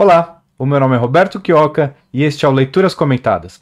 Olá, o meu nome é Roberto Quioca e este é o Leituras Comentadas.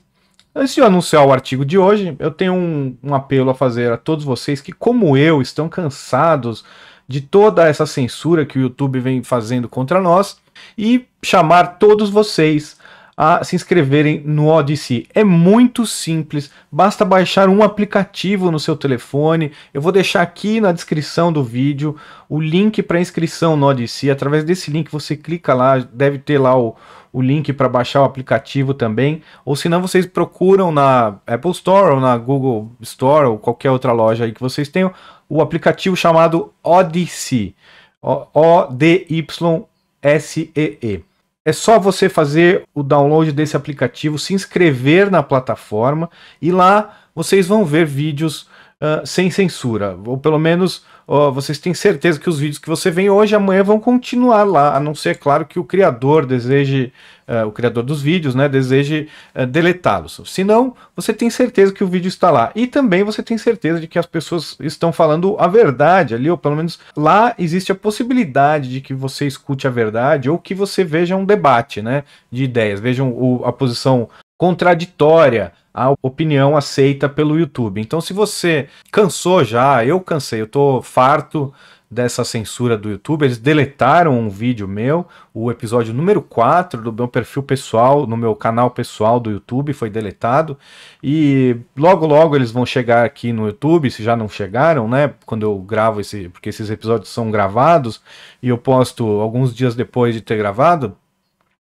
Antes de eu anunciar o artigo de hoje, eu tenho um, um, apelo a fazer a todos vocês que, como eu, estão cansados de toda essa censura que o YouTube vem fazendo contra nós e chamar todos vocês a se inscreverem no Odyssey. É muito simples, basta baixar um aplicativo no seu telefone. Eu vou deixar aqui na descrição do vídeo o link para inscrição no Odyssey. Através desse link você clica lá, deve ter lá o, o link para baixar o aplicativo também. Ou se não, vocês procuram na Apple Store ou na Google Store ou qualquer outra loja aí que vocês tenham o aplicativo chamado Odyssey. O-D-Y-S-E-E. e e é só você fazer o download desse aplicativo, se inscrever na plataforma e lá vocês vão ver vídeos uh, sem censura, ou pelo menos ó, vocês têm certeza que os vídeos que você vem hoje, amanhã vão continuar lá, a não ser, é claro, que o criador deseje, uh, o criador dos vídeos, né, deseje uh, deletá-los. Se não, você tem certeza que o vídeo está lá. E também você tem certeza de que as pessoas estão falando a verdade ali, ou pelo menos lá existe a possibilidade de que você escute a verdade ou que você veja um debate, né, de ideias, vejam a posição contraditória a opinião aceita pelo YouTube. Então, se você cansou já, eu cansei, eu tô farto dessa censura do YouTube, eles deletaram um vídeo meu, o episódio número 4 do meu perfil pessoal, no meu canal pessoal do YouTube foi deletado. E logo logo eles vão chegar aqui no YouTube, se já não chegaram, né? Quando eu gravo esse, porque esses episódios são gravados e eu posto alguns dias depois de ter gravado,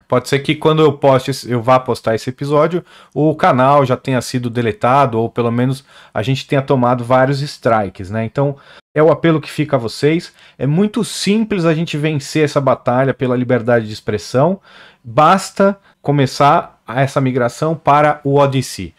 Pode ser que quando eu poste, eu vá postar esse episódio, o canal já tenha sido deletado ou pelo menos a gente tenha tomado vários strikes, né? Então, é o apelo que fica a vocês. É muito simples a gente vencer essa batalha pela liberdade de expressão. Basta começar essa migração para o Odyssey.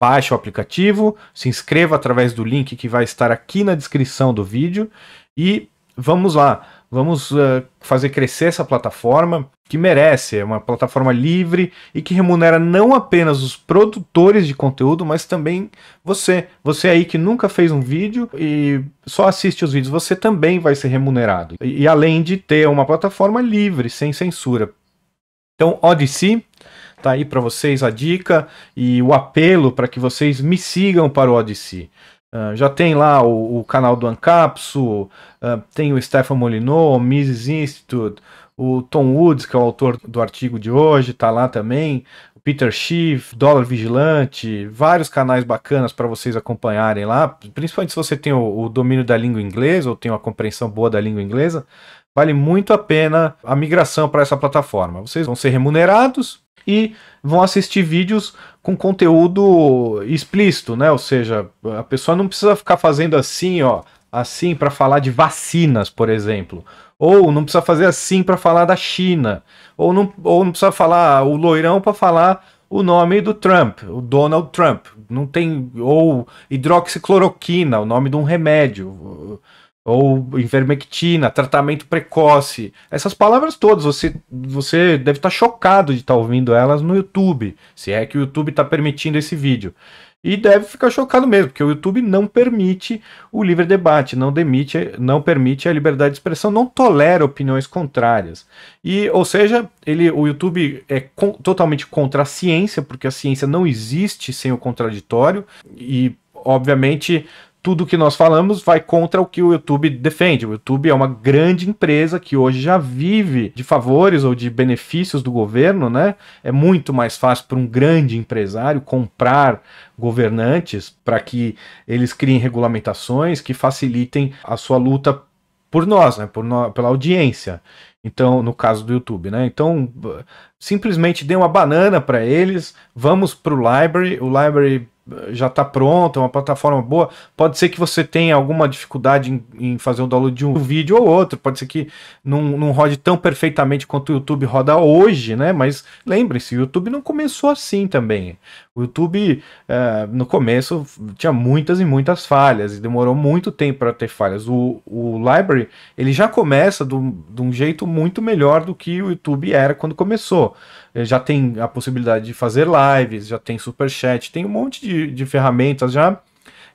Baixe o aplicativo, se inscreva através do link que vai estar aqui na descrição do vídeo e vamos lá Vamos uh, fazer crescer essa plataforma que merece, é uma plataforma livre e que remunera não apenas os produtores de conteúdo, mas também você. Você aí que nunca fez um vídeo e só assiste os vídeos, você também vai ser remunerado. E, e além de ter uma plataforma livre, sem censura. Então, Odyssey, tá aí para vocês a dica e o apelo para que vocês me sigam para o Odyssey. Uh, já tem lá o, o canal do Ancapsu, uh, tem o Stefan Molinow, o Mises Institute, o Tom Woods, que é o autor do artigo de hoje, está lá também, o Peter Schiff, Dólar Vigilante, vários canais bacanas para vocês acompanharem lá, principalmente se você tem o, o domínio da língua inglesa ou tem uma compreensão boa da língua inglesa, vale muito a pena a migração para essa plataforma. Vocês vão ser remunerados e vão assistir vídeos com conteúdo explícito, né? Ou seja, a pessoa não precisa ficar fazendo assim, ó, assim para falar de vacinas, por exemplo. Ou não precisa fazer assim para falar da China. Ou não, ou não precisa falar o loirão para falar o nome do Trump, o Donald Trump. Não tem. Ou hidroxicloroquina, o nome de um remédio ou invermectina, tratamento precoce. Essas palavras todas, você, você deve estar tá chocado de estar tá ouvindo elas no YouTube, se é que o YouTube está permitindo esse vídeo. E deve ficar chocado mesmo, porque o YouTube não permite o livre debate, não, demite, não permite a liberdade de expressão, não tolera opiniões contrárias. E, ou seja, ele, o YouTube é com, totalmente contra a ciência, porque a ciência não existe sem o contraditório, e obviamente tudo que nós falamos vai contra o que o YouTube defende. O YouTube é uma grande empresa que hoje já vive de favores ou de benefícios do governo, né? É muito mais fácil para um grande empresário comprar governantes para que eles criem regulamentações que facilitem a sua luta por nós, né? Por no... pela audiência. Então, no caso do YouTube, né? Então, simplesmente dê uma banana para eles, vamos para o library, o library já está pronta, uma plataforma boa. Pode ser que você tenha alguma dificuldade em, em, fazer o download de um vídeo ou outro, pode ser que não, não rode tão perfeitamente quanto o YouTube roda hoje, né? Mas lembre-se, o YouTube não começou assim também. O YouTube, é, no começo, tinha muitas e muitas falhas e demorou muito tempo para ter falhas. O, o Library, ele já começa do, de um jeito muito melhor do que o YouTube era quando começou. É, já tem a possibilidade de fazer lives, já tem super chat, tem um monte de, de ferramentas já.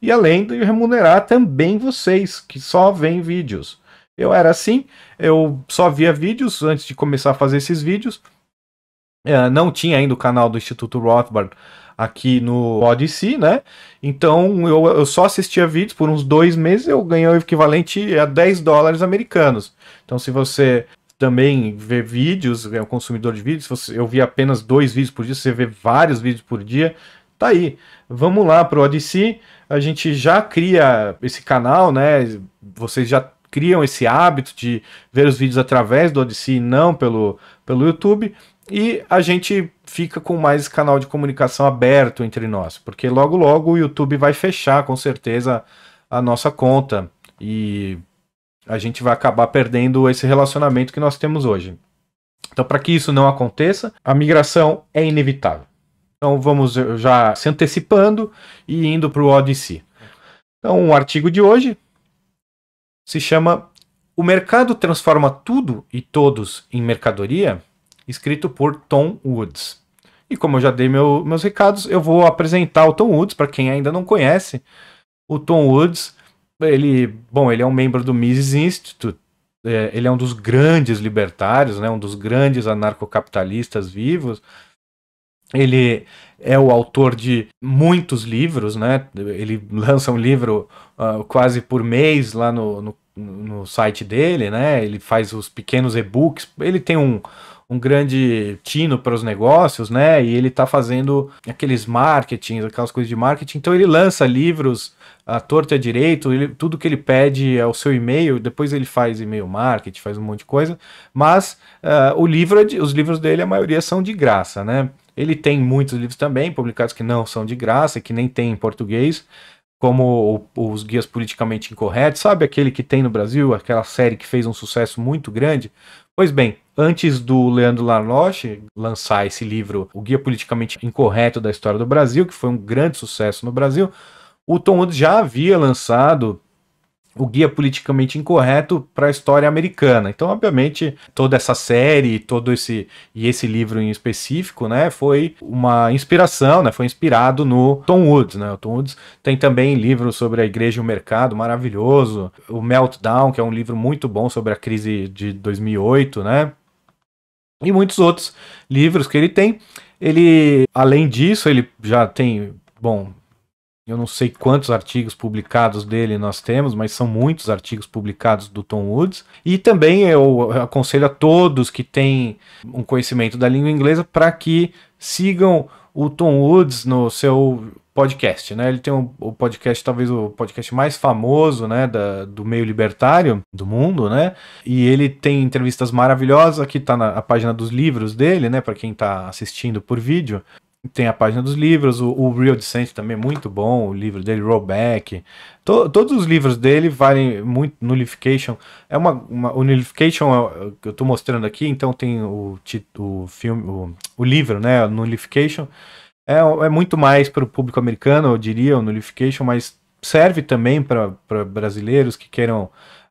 E além de remunerar também vocês que só veem vídeos. Eu era assim, eu só via vídeos antes de começar a fazer esses vídeos. É, não tinha ainda o canal do Instituto Rothbard aqui no Odyssey, né? Então eu, eu só assistia vídeos por uns dois meses, eu ganhei o equivalente a 10 dólares americanos. Então, se você também ver vídeos, é um consumidor de vídeos, eu vi apenas dois vídeos por dia, você vê vários vídeos por dia, tá aí. Vamos lá para o Odyssey, a gente já cria esse canal, né? Vocês já criam esse hábito de ver os vídeos através do Odyssey, não pelo, pelo YouTube, e a gente fica com mais canal de comunicação aberto entre nós, porque logo logo o YouTube vai fechar com certeza a nossa conta e a gente vai acabar perdendo esse relacionamento que nós temos hoje. Então, para que isso não aconteça, a migração é inevitável. Então, vamos eh, já se antecipando e indo para o Odyssey. Então, o artigo de hoje se chama O Mercado Transforma Tudo e Todos em Mercadoria, escrito por Tom Woods. E como eu já dei meu, meus recados, eu vou apresentar o Tom Woods para quem ainda não conhece. O Tom Woods ele, bom, ele é um membro do Mises Institute, é, ele é um dos grandes libertários, né, um dos grandes anarcocapitalistas vivos. Ele é o autor de muitos livros, né? Ele lança um livro uh, quase por mês lá no, no, no, site dele, né? Ele faz os pequenos e-books. Ele tem um, um grande tino para os negócios, né? E ele está fazendo aqueles marketings, aquelas coisas de marketing. Então ele lança livros a torta a direito, ele, tudo que ele pede é o seu e-mail, depois ele faz e-mail marketing, faz um monte de coisa, mas uh, o livro, é os livros dele, a maioria são de graça, né? Ele tem muitos livros também, publicados que não são de graça, que nem tem em português, como o, os guias politicamente incorretos, sabe aquele que tem no Brasil, aquela série que fez um sucesso muito grande? Pois bem, antes do Leandro Larnoche lançar esse livro, O Guia Politicamente Incorreto da História do Brasil, que foi um grande sucesso no Brasil, o Tom Woods já havia lançado o guia politicamente incorreto para a história americana. Então, obviamente, toda essa série, todo esse e esse livro em específico, né, foi uma inspiração, né, foi inspirado no Tom Woods, né? O Tom Woods tem também livros sobre a igreja e o mercado, maravilhoso. O Meltdown, que é um livro muito bom sobre a crise de 2008, né? E muitos outros livros que ele tem. Ele, além disso, ele já tem, bom, eu não sei quantos artigos publicados dele nós temos, mas são muitos artigos publicados do Tom Woods. E também eu aconselho a todos que têm um conhecimento da língua inglesa para que sigam o Tom Woods no seu podcast, né? Ele tem um, o podcast, talvez o podcast mais famoso, né, da, do meio libertário do mundo, né? E ele tem entrevistas maravilhosas, aqui tá na página dos livros dele, né, para quem tá assistindo por vídeo tem a página dos livros, o, o Real Descent também é muito bom, o livro dele, Rollback. To, todos os livros dele valem muito. Nullification. É uma. uma o Nullification é é que eu estou mostrando aqui, então tem o, o filme, o, o livro, né? Nullification. É, é muito mais para o público americano, eu diria, o Nullification, mas serve também para brasileiros que queiram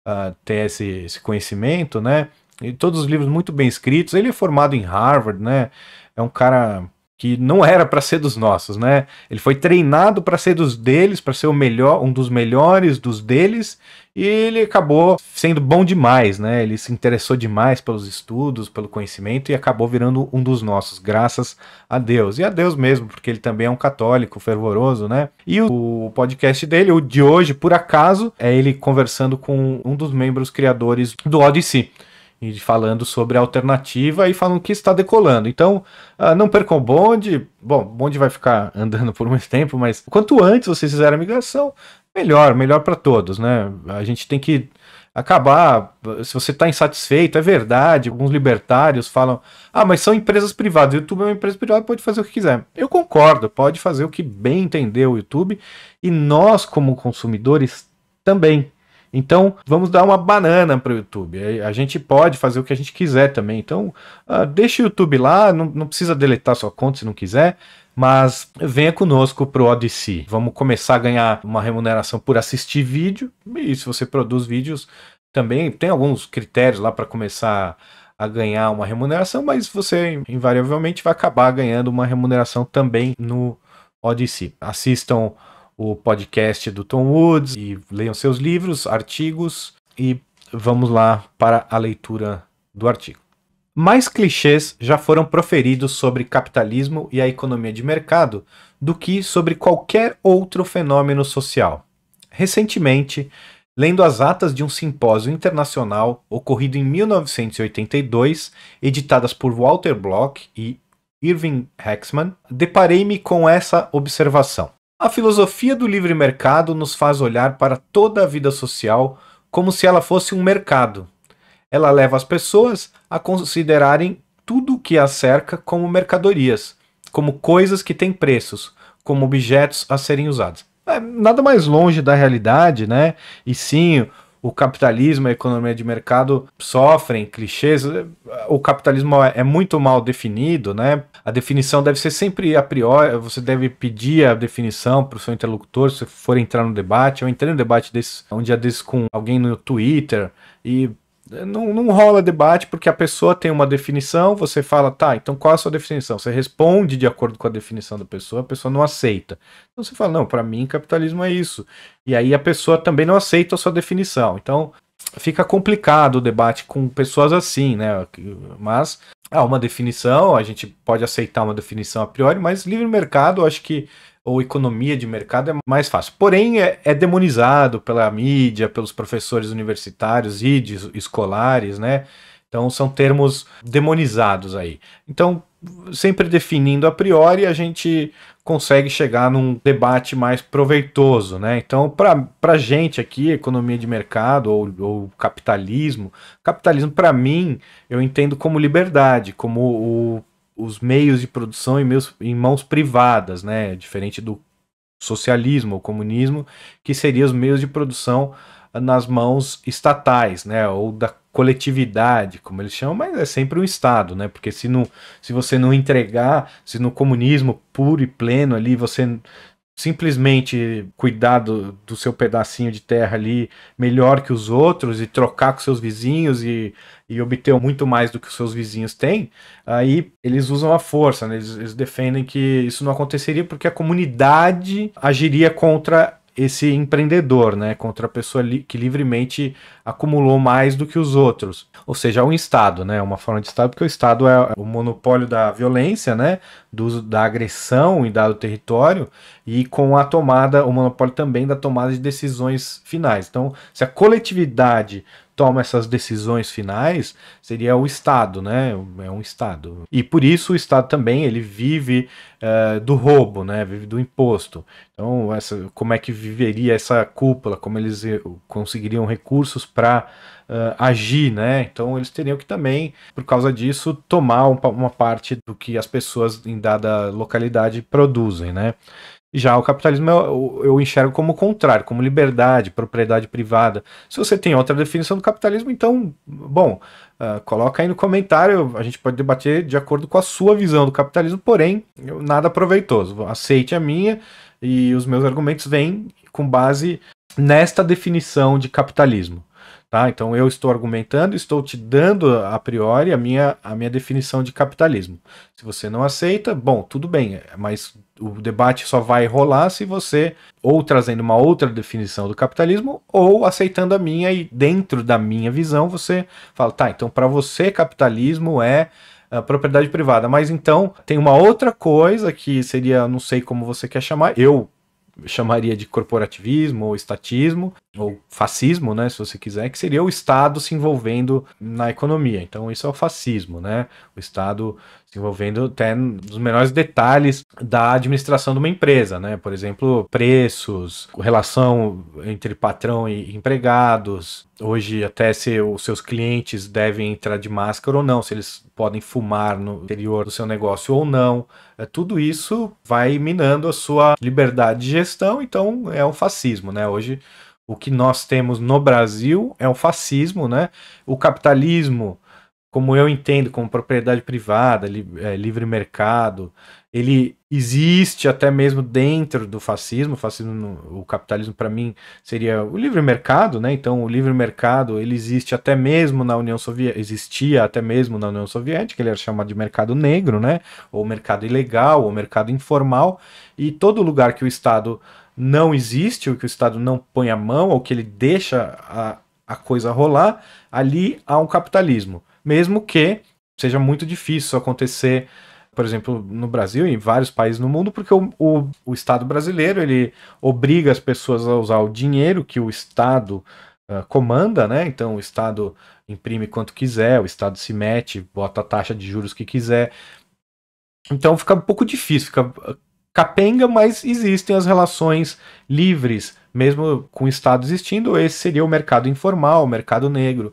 uh, ter esse, esse conhecimento, né? E todos os livros muito bem escritos. Ele é formado em Harvard, né? É um cara que não era para ser dos nossos, né? Ele foi treinado para ser dos deles, para ser o melhor, um dos melhores dos deles, e ele acabou sendo bom demais, né? Ele se interessou demais pelos estudos, pelo conhecimento e acabou virando um dos nossos, graças a Deus. E a Deus mesmo, porque ele também é um católico fervoroso, né? E o podcast dele, o de hoje, por acaso, é ele conversando com um dos membros criadores do Odyssey falando sobre a alternativa e falam que está decolando. Então, uh, não percam o bonde. Bom, o bonde vai ficar andando por mais tempo, mas quanto antes vocês fizerem a migração, melhor, melhor para todos, né? A gente tem que acabar. Se você está insatisfeito, é verdade. Alguns libertários falam: ah, mas são empresas privadas. O YouTube é uma empresa privada, pode fazer o que quiser. Eu concordo, pode fazer o que bem entender o YouTube. E nós, como consumidores, também então, vamos dar uma banana para o YouTube. A gente pode fazer o que a gente quiser também. Então, uh, deixa o YouTube lá, não, não precisa deletar sua conta se não quiser mas venha conosco pro Odyssey. Vamos começar a ganhar uma remuneração por assistir vídeo, e se você produz vídeos, também tem alguns critérios lá para começar a ganhar uma remuneração, mas você invariavelmente vai acabar ganhando uma remuneração também no Odyssey. Assistam o podcast do Tom Woods e leiam seus livros, artigos e vamos lá para a leitura do artigo. Mais clichês já foram proferidos sobre capitalismo e a economia de mercado do que sobre qualquer outro fenômeno social. Recentemente, lendo as atas de um simpósio internacional ocorrido em 1982, editadas por Walter Block e Irving Hexman, deparei-me com essa observação. A filosofia do livre mercado nos faz olhar para toda a vida social como se ela fosse um mercado. Ela leva as pessoas a considerarem tudo o que a cerca como mercadorias, como coisas que têm preços, como objetos a serem usados. É nada mais longe da realidade, né? E sim, o capitalismo, a economia de mercado sofrem clichês. O capitalismo é, é muito mal definido, né? A definição deve ser sempre a priori, você deve pedir a definição para o seu interlocutor se for entrar no debate. Eu entrei no debate desse, um dia desses com alguém no Twitter e não, não rola debate porque a pessoa tem uma definição, você fala, tá, então qual é a sua definição? Você responde de acordo com a definição da pessoa, a pessoa não aceita. Então você fala, não, para mim capitalismo é isso. E aí a pessoa também não aceita a sua definição. Então fica complicado o debate com pessoas assim, né? Mas há uma definição, a gente pode aceitar uma definição a priori, mas livre mercado, eu acho que ou economia de mercado é mais fácil. Porém, é, é demonizado pela mídia, pelos professores universitários e de, escolares, né? Então, são termos demonizados aí. Então, sempre definindo a priori, a gente consegue chegar num debate mais proveitoso, né? Então, para gente aqui, economia de mercado ou, ou capitalismo, capitalismo para mim eu entendo como liberdade, como o os meios de produção em, meus, em mãos privadas, né? Diferente do socialismo ou comunismo, que seria os meios de produção ah, nas mãos estatais, né? Ou da coletividade, como eles chamam, mas é sempre um Estado, né? Porque se, não, se você não entregar, se no comunismo puro e pleno ali você simplesmente cuidar do, do seu pedacinho de terra ali melhor que os outros e trocar com seus vizinhos e e obteu muito mais do que os seus vizinhos têm, aí eles usam a força, né? eles, eles defendem que isso não aconteceria porque a comunidade agiria contra esse empreendedor, né, contra a pessoa li que livremente acumulou mais do que os outros. Ou seja, é um Estado, né, é uma forma de Estado, porque o Estado é o monopólio da violência, né, do, da agressão em dado território, e com a tomada, o monopólio também da tomada de decisões finais. Então, se a coletividade toma essas decisões finais seria o Estado, né? É um Estado. E por isso o Estado também ele vive uh, do roubo, né? Vive do imposto. Então, essa, como é que viveria essa cúpula? Como eles eh, conseguiriam recursos para uh, eh, agir, né? Então, eles teriam que também, por causa disso, tomar uma parte do que as pessoas em dada localidade produzem, né? Já o capitalismo eu, é eu enxergo como o contrário, como liberdade, propriedade privada. Se você tem outra definição do capitalismo, então, bom, uh, coloca aí no comentário, a gente pode debater de acordo com a sua visão do capitalismo, porém, nada proveitoso. Aceite a minha e os meus argumentos vêm com base nesta definição de capitalismo. Tá? Então eu estou argumentando, estou te dando a priori a minha, a minha definição de capitalismo. Se você não aceita, bom, tudo bem, mas o debate só vai rolar se você ou trazendo uma outra definição do capitalismo ou aceitando a minha e dentro da minha visão você fala, tá, então para você capitalismo é, é propriedade privada, mas então tem uma outra coisa que seria, não sei como você quer chamar, eu chamaria de corporativismo ou estatismo ou fascismo, né, se você quiser, que seria o Estado se envolvendo na economia. Então isso é o fascismo, né? O Estado desenvolvendo até os menores detalhes da administração de uma empresa, né? Por exemplo, preços, relação entre patrão e empregados. Hoje, até se os seus clientes devem entrar de máscara ou não, se eles podem fumar no interior do seu negócio ou não. É, tudo isso vai minando a sua liberdade de gestão, então é um fascismo, né? Hoje, o que nós temos no Brasil é um fascismo, né? O capitalismo como eu entendo, como propriedade privada, li, é, livre mercado, ele existe até mesmo dentro do fascismo. O fascismo, o capitalismo para mim seria o livre mercado, né? Então o livre mercado ele existe até mesmo na União Soviética, existia até mesmo na União Soviética, ele era chamado de mercado negro, né? Ou mercado ilegal, ou mercado informal. E todo lugar que o Estado não existe, ou que o Estado não põe a mão, ou que ele deixa a, a coisa rolar, ali há um capitalismo mesmo que seja muito difícil acontecer, por exemplo, no Brasil e em vários países no mundo, porque o, o, o Estado brasileiro ele obriga as pessoas a usar o dinheiro que o Estado uh, comanda, né? Então o Estado imprime quanto quiser, o Estado se mete, bota a taxa de juros que quiser. Então fica um pouco difícil, fica ah, capenga, mas existem as relações livres, mesmo com o Estado existindo. Esse seria o mercado informal, o mercado negro.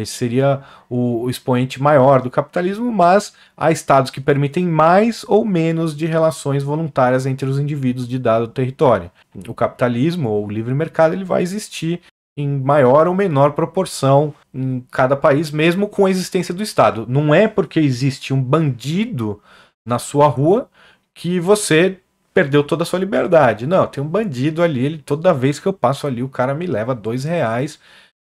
Esse seria o expoente maior do capitalismo, mas há estados que permitem mais ou menos de relações voluntárias entre os indivíduos de dado território. O capitalismo ou o livre mercado ele vai existir em maior ou menor proporção em cada país, mesmo com a existência do Estado. Não é porque existe um bandido na sua rua que você perdeu toda a sua liberdade. Não, tem um bandido ali, ele, toda vez que eu passo ali, o cara me leva dois reais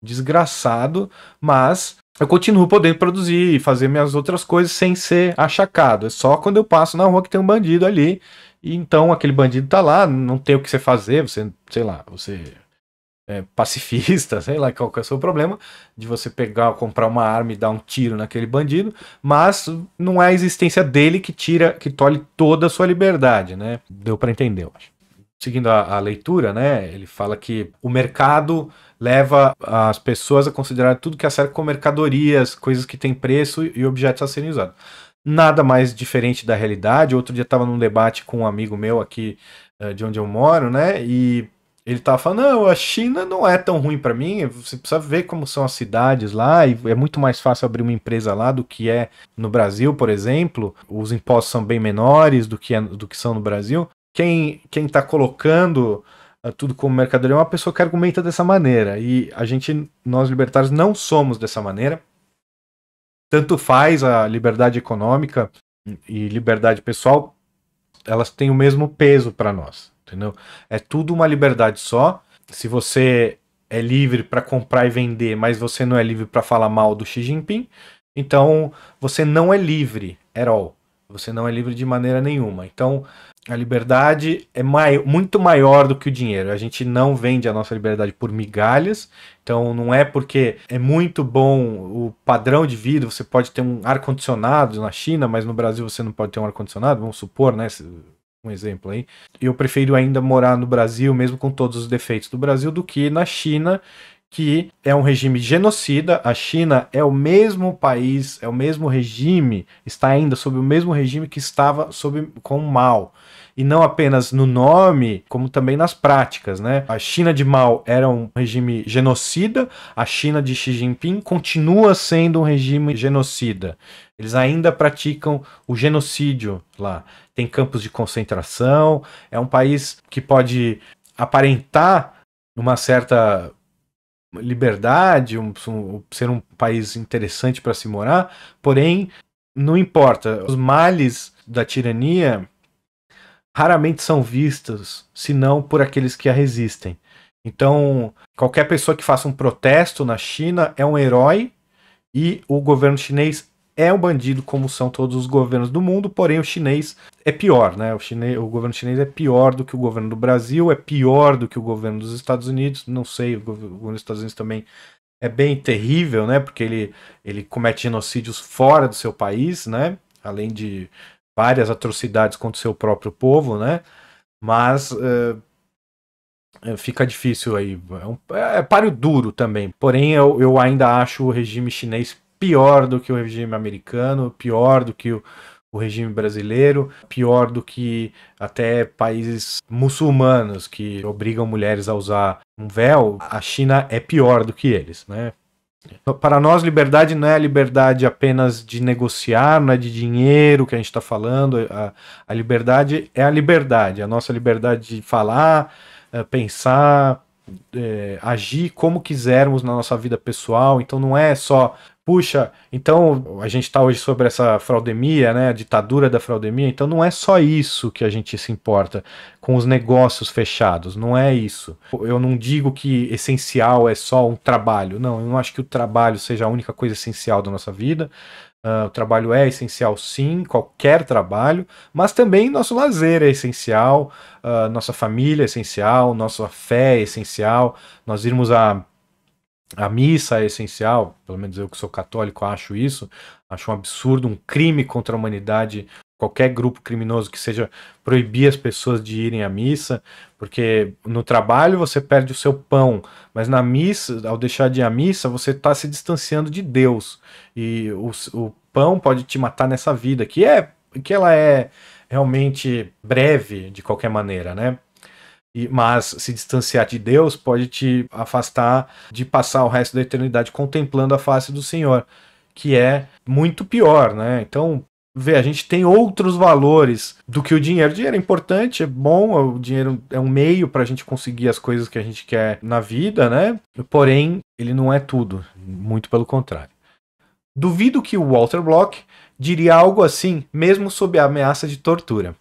desgraçado, mas eu continuo podendo produzir e fazer minhas outras coisas sem ser achacado. É só quando eu passo na rua que tem um bandido ali. E então aquele bandido tá lá, não tem o que você fazer, você, sei lá, você é pacifista, sei lá qual que é o seu problema, de você pegar, comprar uma arma e dar um tiro naquele bandido, mas não é a existência dele que tira, que tolhe toda a sua liberdade, né? Deu para entender, eu acho. Seguindo a, a leitura, né, ele fala que o mercado leva as pessoas a considerar tudo que é certo como mercadorias, coisas que têm preço e objetos a serem usados. Nada mais diferente da realidade. Outro dia estava num debate com um amigo meu aqui eh, de onde eu moro, né? E ele estava falando, não, a China não é tão ruim para mim, você precisa ver como são as cidades lá, e é muito mais fácil abrir uma empresa lá do que é no Brasil, por exemplo, os impostos são bem menores do que, é, do que são no Brasil. Quem, quem tá colocando tudo como mercadoria, é uma pessoa que argumenta dessa maneira. E a gente, nós libertários, não somos dessa maneira. Tanto faz a liberdade econômica e liberdade pessoal, elas têm o mesmo peso para nós, entendeu? É tudo uma liberdade só. Se você é livre para comprar e vender, mas você não é livre para falar mal do Xi Jinping, então você não é livre at all. Você não é livre de maneira nenhuma. Então, a liberdade é mai muito maior do que o dinheiro. A gente não vende a nossa liberdade por migalhas. Então, não é porque é muito bom o padrão de vida. Você pode ter um ar-condicionado na China, mas no Brasil você não pode ter um ar-condicionado, vamos supor, né? Um exemplo aí. Eu prefiro ainda morar no Brasil, mesmo com todos os defeitos do Brasil, do que na China, que é um regime genocida. A China é o mesmo país, é o mesmo regime, está ainda sob o mesmo regime que estava sob, com Mao e não apenas no nome, como também nas práticas, né? A China de Mao era um regime genocida, a China de Xi Jinping continua sendo um regime genocida. Eles ainda praticam o genocídio lá. Tem campos de concentração, é um país que pode aparentar uma certa liberdade, um, um, ser um país interessante para se morar, porém, não importa. Os males da tirania raramente são vistos, senão por aqueles que a resistem. Então, qualquer pessoa que faça um protesto na China é um herói e o governo chinês é um bandido como são todos os governos do mundo, porém o chinês é pior, né? O, chinês, o governo chinês é pior do que o governo do Brasil, é pior do que o governo dos Estados Unidos, não sei, o governo dos Estados Unidos também é bem terrível, né? Porque ele, ele comete genocídios fora do seu país, né? Além de várias atrocidades contra o seu próprio povo, né? Mas eh, eh, fica difícil aí. É, um, é, é páreo duro também. Porém, eu, eu ainda acho o regime chinês pior do que o regime americano, pior do que o, o regime brasileiro, pior do que até países muçulmanos que obrigam mulheres a usar um véu, a China é pior do que eles, né? Para nós, liberdade não é a liberdade apenas de negociar, não é de dinheiro que a gente está falando. A, a liberdade é a liberdade, a nossa liberdade de falar, eh, pensar, é, agir como quisermos na nossa vida pessoal. Então não é só, puxa, então a gente está hoje sobre essa fraudemia, né, a ditadura da fraudemia. Então não é só isso que a gente se importa com os negócios fechados. Não é isso. Eu não digo que essencial é só um trabalho. Não, eu não acho que o trabalho seja a única coisa essencial da nossa vida. Uh, o trabalho é essencial, sim, qualquer trabalho, mas também nosso lazer é essencial, uh, nossa família é essencial, nossa fé é essencial, nós irmos a, a missa é essencial, pelo menos eu que sou católico acho isso, acho um absurdo, um crime contra a humanidade qualquer grupo criminoso que seja proibir as pessoas de irem à missa, porque no trabalho você perde o seu pão, mas na missa, ao deixar de ir à missa, você está se distanciando de Deus. E o, o pão pode te matar nessa vida, que é que ela é realmente breve de qualquer maneira, né? E, mas se distanciar de Deus pode te afastar de passar o resto da eternidade contemplando a face do Senhor, que é muito pior, né? Então, ver a gente tem outros valores do que o dinheiro. O dinheiro é importante, é bom, o dinheiro é um meio para a gente conseguir as coisas que a gente quer na vida, né? Porém, ele não é tudo, muito pelo contrário. Duvido que o Walter Block diria algo assim, mesmo sob a ameaça de tortura.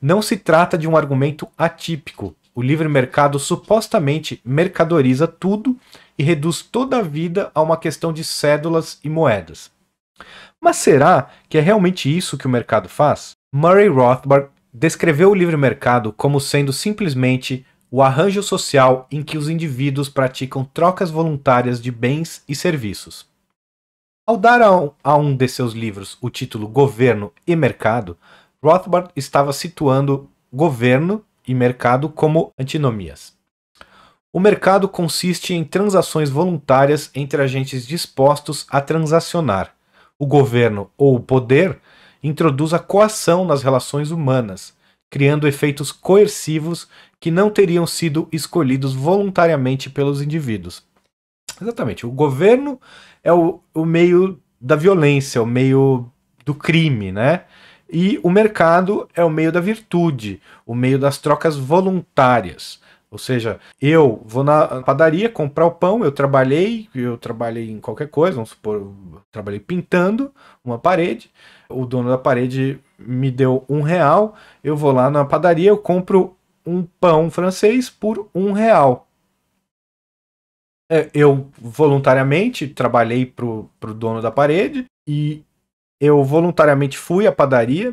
Não se trata de um argumento atípico. O livre mercado supostamente mercadoriza tudo e reduz toda a vida a uma questão de cédulas e moedas. Mas será que é realmente isso que o mercado faz? Murray Rothbard descreveu o livre mercado como sendo simplesmente o arranjo social em que os indivíduos praticam trocas voluntárias de bens e serviços. Ao dar a um, de seus livros o título Governo e Mercado, Rothbard estava situando governo e mercado como antinomias. O mercado consiste em transações voluntárias entre agentes dispostos a transacionar, o governo ou o poder introduz a coação nas relações humanas, criando efeitos coercivos que não teriam sido escolhidos voluntariamente pelos indivíduos. Exatamente, o governo é o, o meio da violência, o meio do crime, né? E o mercado é o meio da virtude, o meio das trocas voluntárias. Ou seja, eu vou na padaria comprar o pão, eu trabalhei, eu trabalhei em qualquer coisa, vamos supor, eu trabalhei pintando uma parede, o dono da parede me deu um real, eu vou lá na padaria, eu compro um pão francês por um real. É, eu voluntariamente trabalhei pro, pro dono da parede e eu voluntariamente fui à padaria.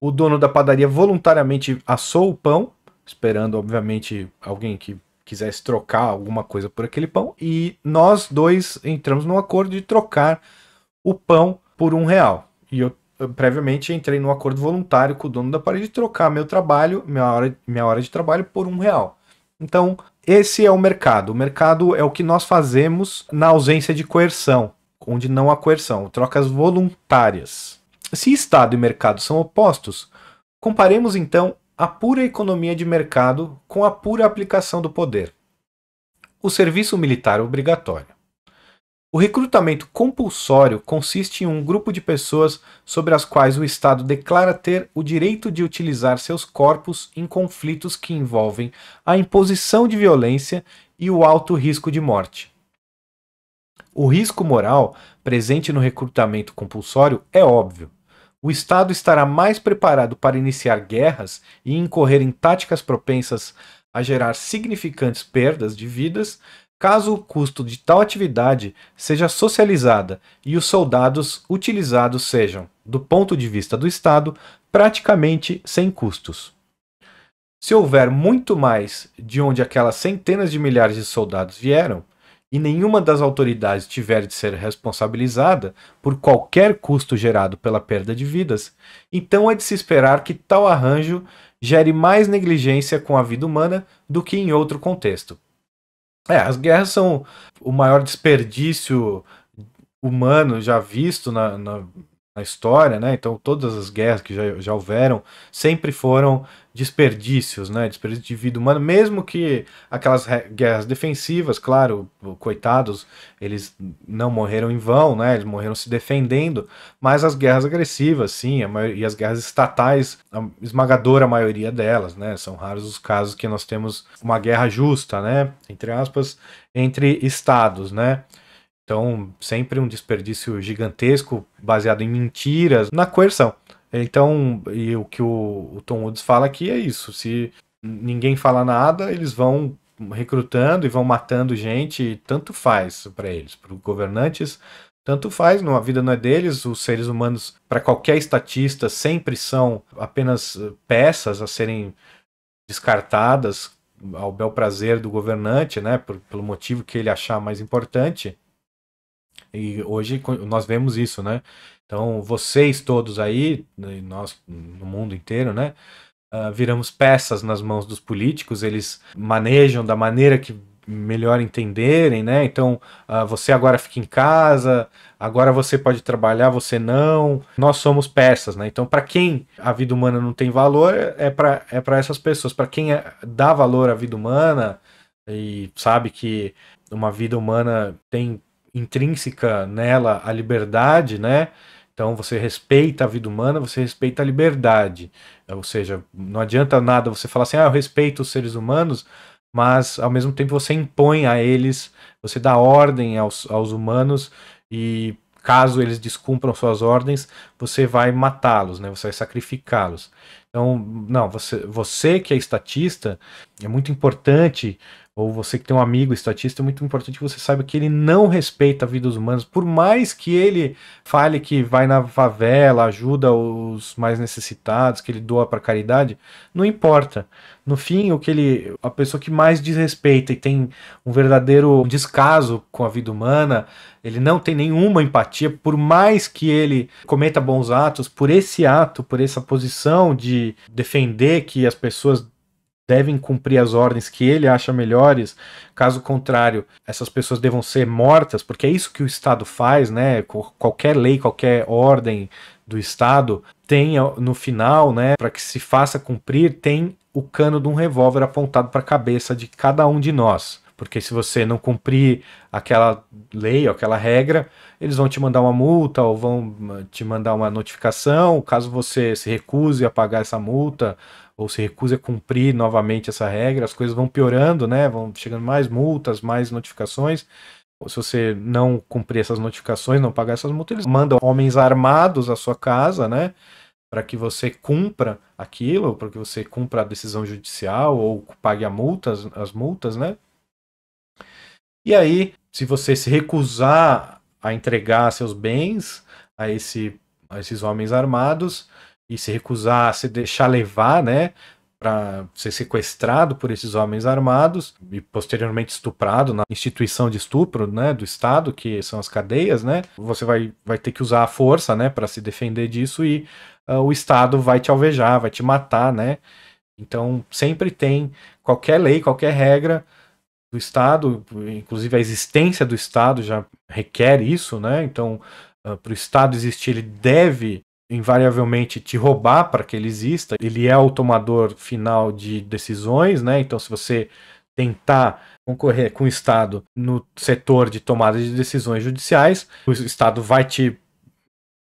O dono da padaria voluntariamente assou o pão esperando, obviamente, alguém que quisesse trocar alguma coisa por aquele pão. E nós dois entramos num acordo de trocar o pão por um real. E eu, eu previamente entrei num acordo voluntário com o dono da parede de trocar meu trabalho, minha hora, minha hora de trabalho, por um real. Então, esse é o mercado. O mercado é o que nós fazemos na ausência de coerção, onde não há coerção, trocas voluntárias. Se Estado e mercado são opostos, comparemos então a pura economia de mercado com a pura aplicação do poder. O serviço militar obrigatório. O recrutamento compulsório consiste em um grupo de pessoas sobre as quais o Estado declara ter o direito de utilizar seus corpos em conflitos que envolvem a imposição de violência e o alto risco de morte. O risco moral presente no recrutamento compulsório é óbvio o Estado estará mais preparado para iniciar guerras e incorrer em táticas propensas a gerar significantes perdas de vidas, caso o custo de tal atividade seja socializada e os soldados utilizados sejam, do ponto de vista do Estado, praticamente sem custos. Se houver muito mais de onde aquelas centenas de milhares de soldados vieram, e nenhuma das autoridades tiver de ser responsabilizada por qualquer custo gerado pela perda de vidas, então é de se esperar que tal arranjo gere mais negligência com a vida humana do que em outro contexto. É, as guerras são o maior desperdício humano já visto na, na, na história, né? Então todas as guerras que já, já houveram sempre foram desperdícios, né? Desperdício de vida humana, mesmo que aquelas guerras defensivas, claro, coitados, eles não morreram em vão, né? Eles morreram se defendendo, mas as guerras agressivas, sim, e as guerras estatais, a esmagadora maioria delas, né? São raros os casos que nós temos uma guerra justa, né? Entre aspas, entre estados, né? Então, sempre um desperdício gigantesco baseado em mentiras, na coerção. Então, e o que o, o Tom Woods fala aqui é isso. Se ninguém fala nada, eles vão recrutando e vão matando gente, tanto faz para eles, para os governantes, tanto faz, a vida não é deles, os seres humanos, para qualquer estatista, sempre são apenas eh, peças a serem descartadas ao bel prazer do governante, né, por, pelo motivo que ele achar mais importante. E hoje nós vemos isso, né? Então, vocês todos aí, né, nós no mundo inteiro, né? Uh, viramos peças nas mãos dos políticos, eles manejam da maneira que melhor entenderem, né? Então, uh, você agora fica em casa, agora você pode trabalhar, você não. Nós somos peças, né? Então, para quem a vida humana não tem valor, é para é essas pessoas. Para quem é, dá valor à vida humana e sabe que uma vida humana tem intrínseca nela a liberdade, né? Então você respeita a vida humana, você respeita a liberdade. É, ou seja, não adianta nada você falar assim, ah, eu respeito os seres humanos, mas ao mesmo tempo você impõe a eles, você dá ordem aos, aos humanos e caso eles descumpram suas ordens, você vai matá-los, né? Você vai sacrificá-los. Então, não, você, você que é estatista, é muito importante ou você que tem um amigo estatista, é muito importante que você saiba que ele não respeita a vida dos humanos, por mais que ele fale que vai na favela, ajuda os mais necessitados, que ele doa para caridade, não importa. No fim, o que ele, a pessoa que mais desrespeita e tem um verdadeiro descaso com a vida humana, ele não tem nenhuma empatia, por mais que ele cometa bons atos, por esse ato, por essa posição de defender que as pessoas devem cumprir as ordens que ele acha melhores, caso contrário, essas pessoas devam ser mortas, porque é isso que o Estado faz, né? Qualquer lei, qualquer ordem do Estado tem no final, né, para que se faça cumprir, tem o cano de um revólver apontado para a cabeça de cada um de nós. Porque se você não cumprir aquela lei aquela regra, eles vão te mandar uma multa ou vão eh, te mandar uma notificação. Caso você se recuse a pagar essa multa ou se recusa a cumprir novamente essa regra, as coisas vão piorando, né? Vão chegando mais multas, mais notificações. Ou se você não cumprir essas notificações, não pagar essas multas, eles mandam homens armados à sua casa, né? Para que você cumpra aquilo, para que você cumpra a decisão judicial ou pague a multas, as multas, né? E aí, se você se recusar a entregar seus bens a, esse, a esses homens armados, e se recusar a se deixar levar, né? Para ser sequestrado por esses homens armados e posteriormente estuprado na instituição de estupro né, do Estado, que são as cadeias, né? Você vai, vai ter que usar a força né, para se defender disso e uh, o Estado vai te alvejar, vai te matar, né? Então sempre tem qualquer lei, qualquer regra do Estado, inclusive a existência do Estado já requer isso, né? Então, uh, ah, para o Estado existir, ele deve invariavelmente te roubar para que ele exista. Ele é o tomador final de decisões, né? Então, se você tentar concorrer com o Estado no setor de tomada de decisões judiciais, o Estado vai te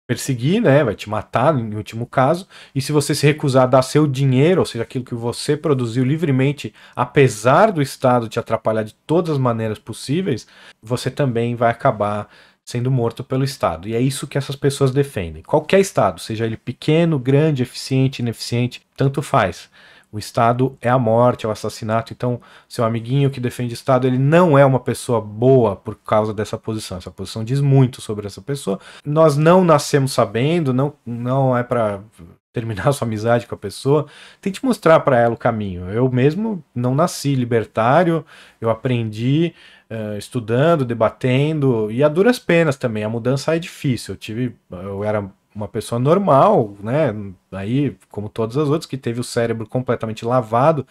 perseguir, né? Vai te matar, em último caso. E se você se recusar a dar seu dinheiro, ou seja, aquilo que você produziu livremente, apesar do Estado te atrapalhar de todas as maneiras possíveis, você também vai acabar sendo morto pelo Estado. E é isso que essas pessoas defendem. Qualquer Estado, seja ele pequeno, grande, eficiente, ineficiente, tanto faz. O Estado é a morte, é o assassinato. Então, seu amiguinho que defende Estado, ele não é uma pessoa boa por causa dessa posição. Essa posição diz muito sobre essa pessoa. Nós não nascemos sabendo, não, não é para terminar sua amizade com a pessoa. Tente mostrar para ela o caminho. Eu mesmo não nasci libertário, eu aprendi uh, estudando, debatendo, e a duras penas também. A mudança é difícil. Eu tive. Eu era uma pessoa normal, né? Aí, como todas as outras, que teve o cérebro completamente lavado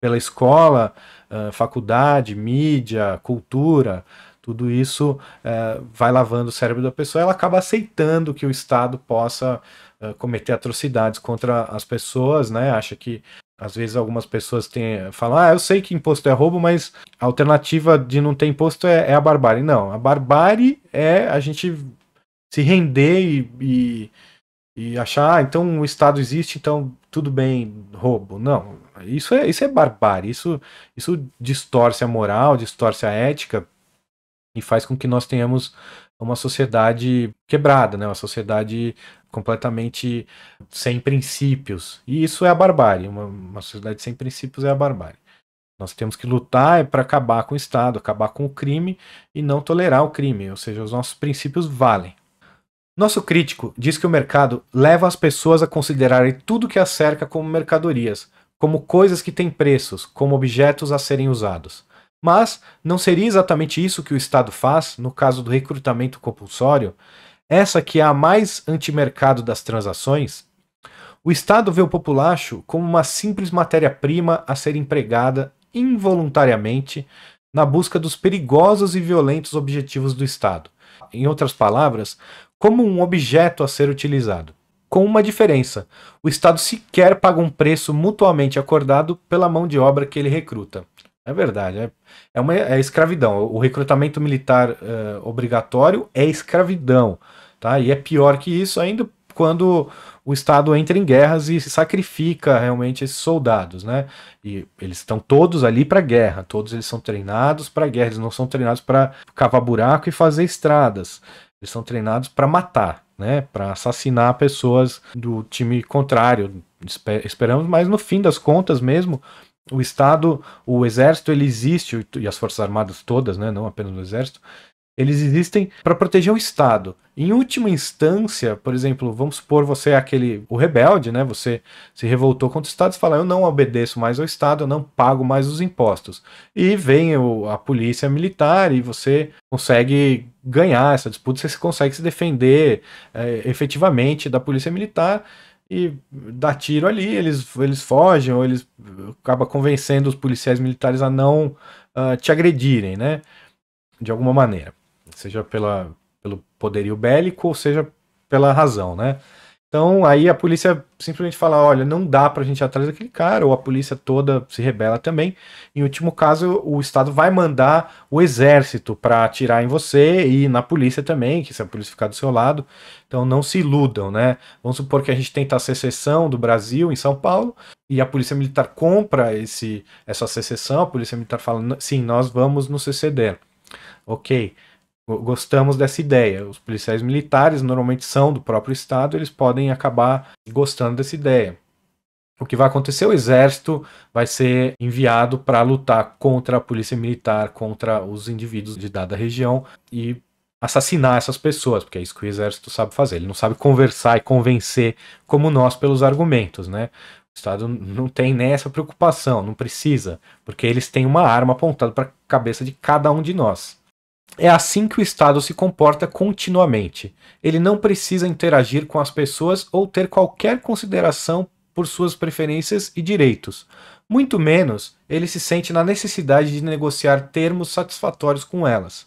pela escola, uh, faculdade, mídia, cultura, tudo isso uh, vai lavando o cérebro da pessoa, ela acaba aceitando que o Estado possa uh, cometer atrocidades contra as pessoas, né? Acha que às vezes algumas pessoas têm, falam, ah, eu sei que imposto é roubo, mas a alternativa de não ter imposto é, é a barbárie. Não, a barbárie é a gente se render e, e, e achar, ah, então o Estado existe, então tudo bem, roubo. Não, isso é, isso é barbárie, isso, isso distorce a moral, distorce a ética e faz com que nós tenhamos uma sociedade quebrada, né? Uma sociedade completamente sem princípios. E isso é a barbárie. Uma, uma sociedade sem princípios é a barbárie. Nós temos que lutar é para acabar com o Estado, acabar com o crime e não tolerar o crime. Ou seja, os nossos princípios valem. Nosso crítico diz que o mercado leva as pessoas a considerarem tudo que a cerca como mercadorias, como coisas que têm preços, como objetos a serem usados. Mas não seria exatamente isso que o Estado faz no caso do recrutamento compulsório, essa que é a mais antimercado das transações? O Estado vê o populacho como uma simples matéria-prima a ser empregada involuntariamente na busca dos perigosos e violentos objetivos do Estado. Em outras palavras, como um objeto a ser utilizado. Com uma diferença: o Estado sequer paga um preço mutuamente acordado pela mão de obra que ele recruta. É verdade. É, é, uma, é escravidão. O recrutamento militar é, obrigatório é escravidão. Tá? E é pior que isso ainda quando o Estado entra em guerras e sacrifica realmente esses soldados, né? E eles estão todos ali para guerra, todos eles são treinados para guerra, eles não são treinados para cavar buraco e fazer estradas. Eles são treinados para matar, né? Para assassinar pessoas do time contrário. Esperamos, mas no fim das contas mesmo, o Estado, o Exército, ele existe, e as Forças Armadas todas, né, não apenas o Exército, eles existem para proteger o Estado. Em última instância, por exemplo, vamos supor você é aquele o rebelde, né? Você se revoltou contra o Estado e fala: eu não obedeço mais ao Estado, eu não pago mais os impostos. E vem o, a polícia militar e você consegue ganhar essa disputa, você consegue se defender é, efetivamente da polícia militar e dá tiro ali, eles, eles fogem, ou eles acaba convencendo os policiais militares a não uh, te agredirem, né? De alguma maneira. Seja pela, pelo poderio bélico, ou seja pela razão, né? Então aí a polícia simplesmente fala, olha, não dá pra gente ir atrás daquele cara, ou a polícia toda se rebela também. Em último caso, o Estado vai mandar o exército para atirar em você e na polícia também, que se a polícia ficar do seu lado. Então não se iludam, né? Vamos supor que a gente tenta a secessão do Brasil em São Paulo, e a polícia militar compra esse, essa secessão, a polícia militar fala, sim, nós vamos nos seceder. Ok gostamos dessa ideia. Os policiais militares normalmente são do próprio Estado, eles podem acabar gostando dessa ideia. O que vai acontecer? O exército vai ser enviado para lutar contra a polícia militar, contra os indivíduos de dada região e assassinar essas pessoas, porque é isso que o exército sabe fazer. Ele não sabe conversar e convencer como nós pelos argumentos, né? O Estado não tem nessa preocupação, não precisa, porque eles têm uma arma apontada para a cabeça de cada um de nós. É assim que o Estado se comporta continuamente. Ele não precisa interagir com as pessoas ou ter qualquer consideração por suas preferências e direitos. Muito menos ele se sente na necessidade de negociar termos satisfatórios com elas.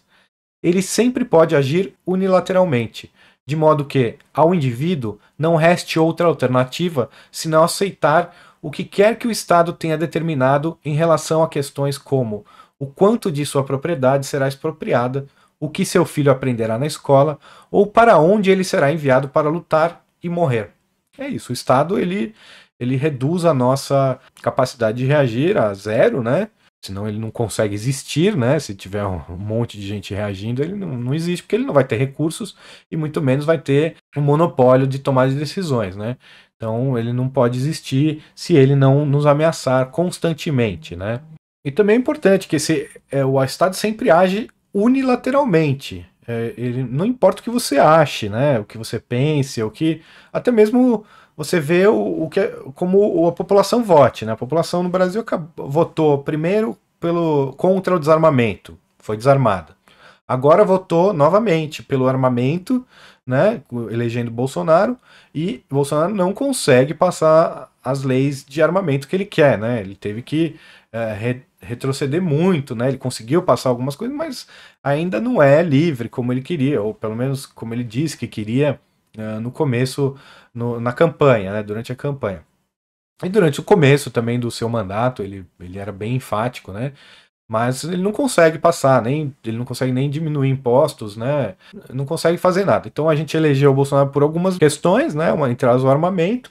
Ele sempre pode agir unilateralmente, de modo que, ao indivíduo, não reste outra alternativa senão aceitar o que quer que o Estado tenha determinado em relação a questões como o quanto de sua propriedade será expropriada, o que seu filho aprenderá na escola ou para onde ele será enviado para lutar e morrer. É isso, o Estado ele, ele reduz a nossa capacidade de reagir a zero, né? Senão ele não consegue existir, né? Se tiver um monte de gente reagindo, ele não, não existe, porque ele não vai ter recursos e muito menos vai ter um monopólio de tomar decisões, né? Então ele não pode existir se ele não nos ameaçar constantemente, né? E também é importante que esse, é, o Estado sempre age unilateralmente. É, ele, não importa o que você ache, né? O que você pense, o que. Até mesmo você vê o, o que é, como a população vote. Né? A população no Brasil votou primeiro pelo contra o desarmamento, foi desarmada. Agora votou novamente pelo armamento, né, elegendo Bolsonaro, e Bolsonaro não consegue passar as leis de armamento que ele quer, né? Ele teve que é, retroceder muito, né? Ele conseguiu passar algumas coisas, mas ainda não é livre como ele queria, ou pelo menos como ele disse que queria uh, no começo, no, na campanha, né? Durante a campanha. E durante o começo também do seu mandato, ele, ele era bem enfático, né? Mas ele não consegue passar, nem ele não consegue nem diminuir impostos, né? Não consegue fazer nada. Então a gente elegeu o Bolsonaro por algumas questões, né? Uma, entre elas o armamento,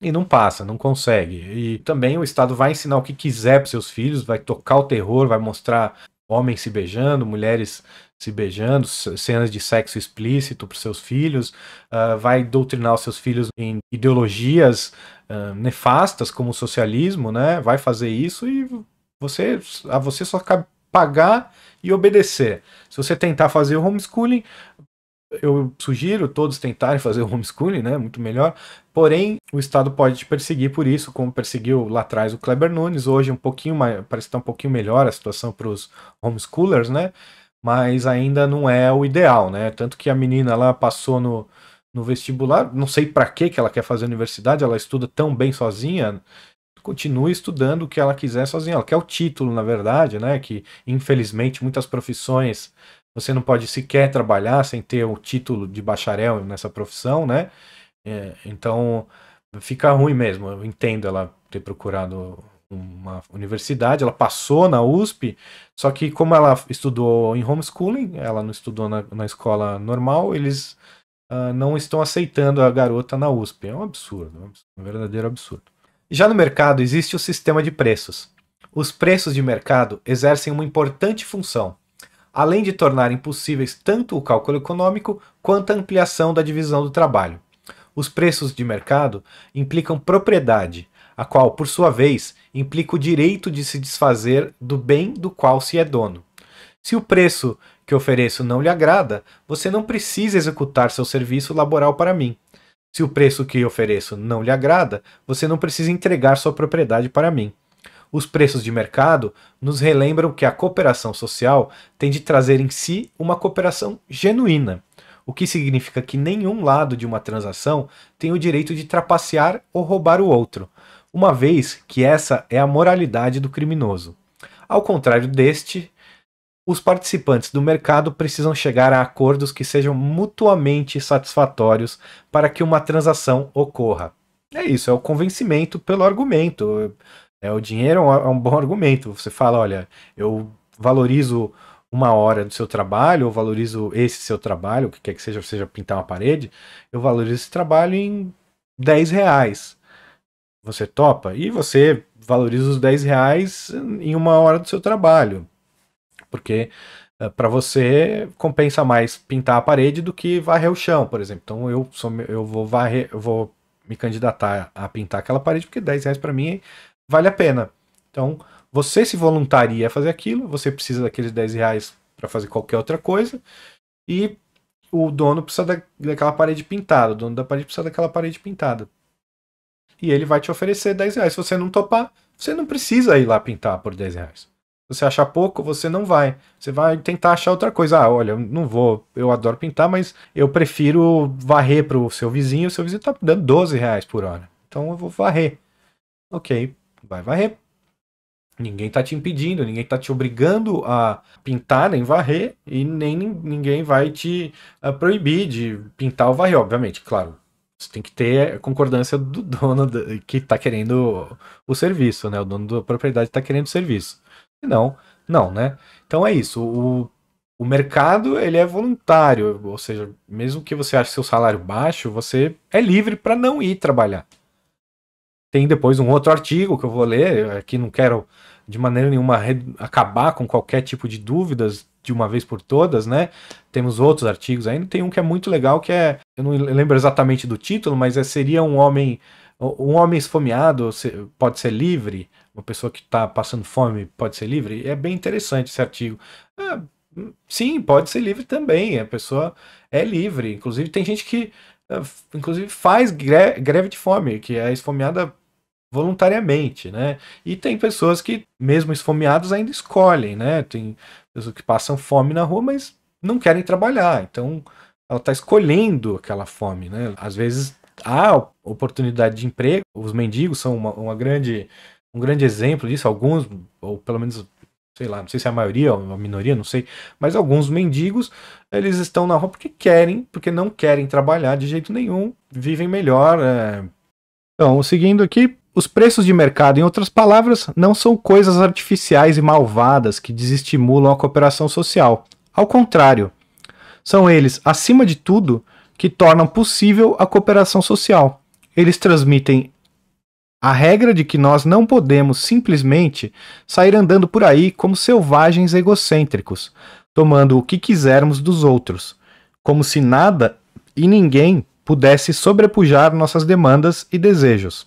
e não passa, não consegue. E também o Estado vai ensinar o que quiser para seus filhos, vai tocar o terror, vai mostrar homens se beijando, mulheres se beijando, cenas de sexo explícito para seus filhos, uh, vai doutrinar os seus filhos em ideologias uh, nefastas como o socialismo, né? Vai fazer isso e você a você só cabe pagar e obedecer. Se você tentar fazer o homeschooling, eu sugiro todos tentarem fazer o homeschooling, né? Muito melhor. Porém, o Estado pode te perseguir por isso, como perseguiu lá atrás o Kleber Nunes. Hoje, um pouquinho mais, parece estar tá um pouquinho melhor a situação para os homeschoolers, né? Mas ainda não é o ideal, né? Tanto que a menina lá passou no, no vestibular, não sei para que ela quer fazer universidade, ela estuda tão bem sozinha, continue estudando o que ela quiser sozinha. Ela quer o título, na verdade, né? Que infelizmente muitas profissões você não pode sequer trabalhar sem ter o título de bacharel nessa profissão, né? É, então fica ruim mesmo. Eu entendo ela ter procurado uma universidade, ela passou na USP, só que como ela estudou em homeschooling, ela não estudou na, na escola normal, eles uh, não estão aceitando a garota na USP. É um absurdo, um verdadeiro absurdo. Já no mercado existe o sistema de preços. Os preços de mercado exercem uma importante função além de tornarem possíveis tanto o cálculo econômico quanto a ampliação da divisão do trabalho. Os preços de mercado implicam propriedade, a qual, por sua vez, implica o direito de se desfazer do bem do qual se é dono. Se o preço que ofereço não lhe agrada, você não precisa executar seu serviço laboral para mim. Se o preço que ofereço não lhe agrada, você não precisa entregar sua propriedade para mim os preços de mercado nos relembram que a cooperação social tem de trazer em si uma cooperação genuína, o que significa que nenhum lado de uma transação tem o direito de trapacear ou roubar o outro, uma vez que essa é a moralidade do criminoso. Ao contrário deste, os participantes do mercado precisam chegar a acordos que sejam mutuamente satisfatórios para que uma transação ocorra. É isso, é o convencimento pelo argumento. É, o dinheiro é, é um bom argumento. Você fala, olha, eu valorizo uma hora do seu trabalho, ou valorizo esse seu trabalho, o que quer que seja, seja pintar uma parede, eu valorizo esse trabalho em 10 reais. Você topa? E você valoriza os 10 reais em uma hora do seu trabalho. Porque eh, para você compensa mais pintar a parede do que varrer o chão, por exemplo. Então eu, sou, eu vou varrer, eu vou me candidatar a pintar aquela parede, porque 10 reais para mim é vale a pena. Então, você se voluntaria a fazer aquilo, você precisa daqueles 10 reais para fazer qualquer outra coisa, e o dono precisa da, daquela parede pintada, o dono da parede precisa daquela parede pintada. E ele vai te oferecer 10 reais. Se você não topar, você não precisa ir lá pintar por 10 reais. Se você achar pouco, você não vai. Você vai tentar achar outra coisa. Ah, olha, não vou. Eu adoro pintar, mas eu prefiro varrer para o seu vizinho. O seu vizinho está dando 12 reais por hora. Então eu vou varrer. Ok, vai varrer. Ninguém tá te impedindo, ninguém tá te obrigando a pintar nem varrer, e nem ninguém vai te uh, proibir de pintar ou varrer, obviamente, claro. Você tem que ter eh, concordância do dono que tá querendo o serviço, né? O dono da propriedade tá querendo o serviço. Não, não, né? Então é isso. O, o mercado ele é voluntário, ou seja, mesmo que você ache seu salário baixo, você é livre para não ir trabalhar. Tem depois um outro artigo que eu vou ler, aqui é, não quero de maneira nenhuma acabar com qualquer tipo de dúvidas de uma vez por todas, né? Temos outros artigos ainda, tem um que é muito legal que é, eu não lembro exatamente do título, mas é seria um homem um homem esfomeado pode ser livre, uma pessoa que está passando fome pode ser livre. É bem interessante esse artigo. É, sim, pode ser livre também. A pessoa é livre. Inclusive tem gente que é, inclusive faz greve de fome, que é esfomeada voluntariamente, né? E tem pessoas que, mesmo esfomeados ainda escolhem, né? Tem pessoas que passam fome na rua, mas não querem trabalhar. Então, ela está escolhendo aquela fome, né? Às vezes há oportunidade de emprego. Os mendigos são uma, uma grande, um grande exemplo disso. Alguns, ou pelo menos sei lá, não sei se é a maioria ou a minoria, não sei, mas alguns mendigos, eles estão na rua porque querem, porque não querem trabalhar de jeito nenhum, vivem melhor. É... Então, seguindo aqui, os preços de mercado, em outras palavras, não são coisas artificiais e malvadas que desestimulam a cooperação social. Ao contrário, são eles, acima de tudo, que tornam possível a cooperação social. Eles transmitem a regra de que nós não podemos simplesmente sair andando por aí como selvagens egocêntricos, tomando o que quisermos dos outros, como se nada e ninguém pudesse sobrepujar nossas demandas e desejos.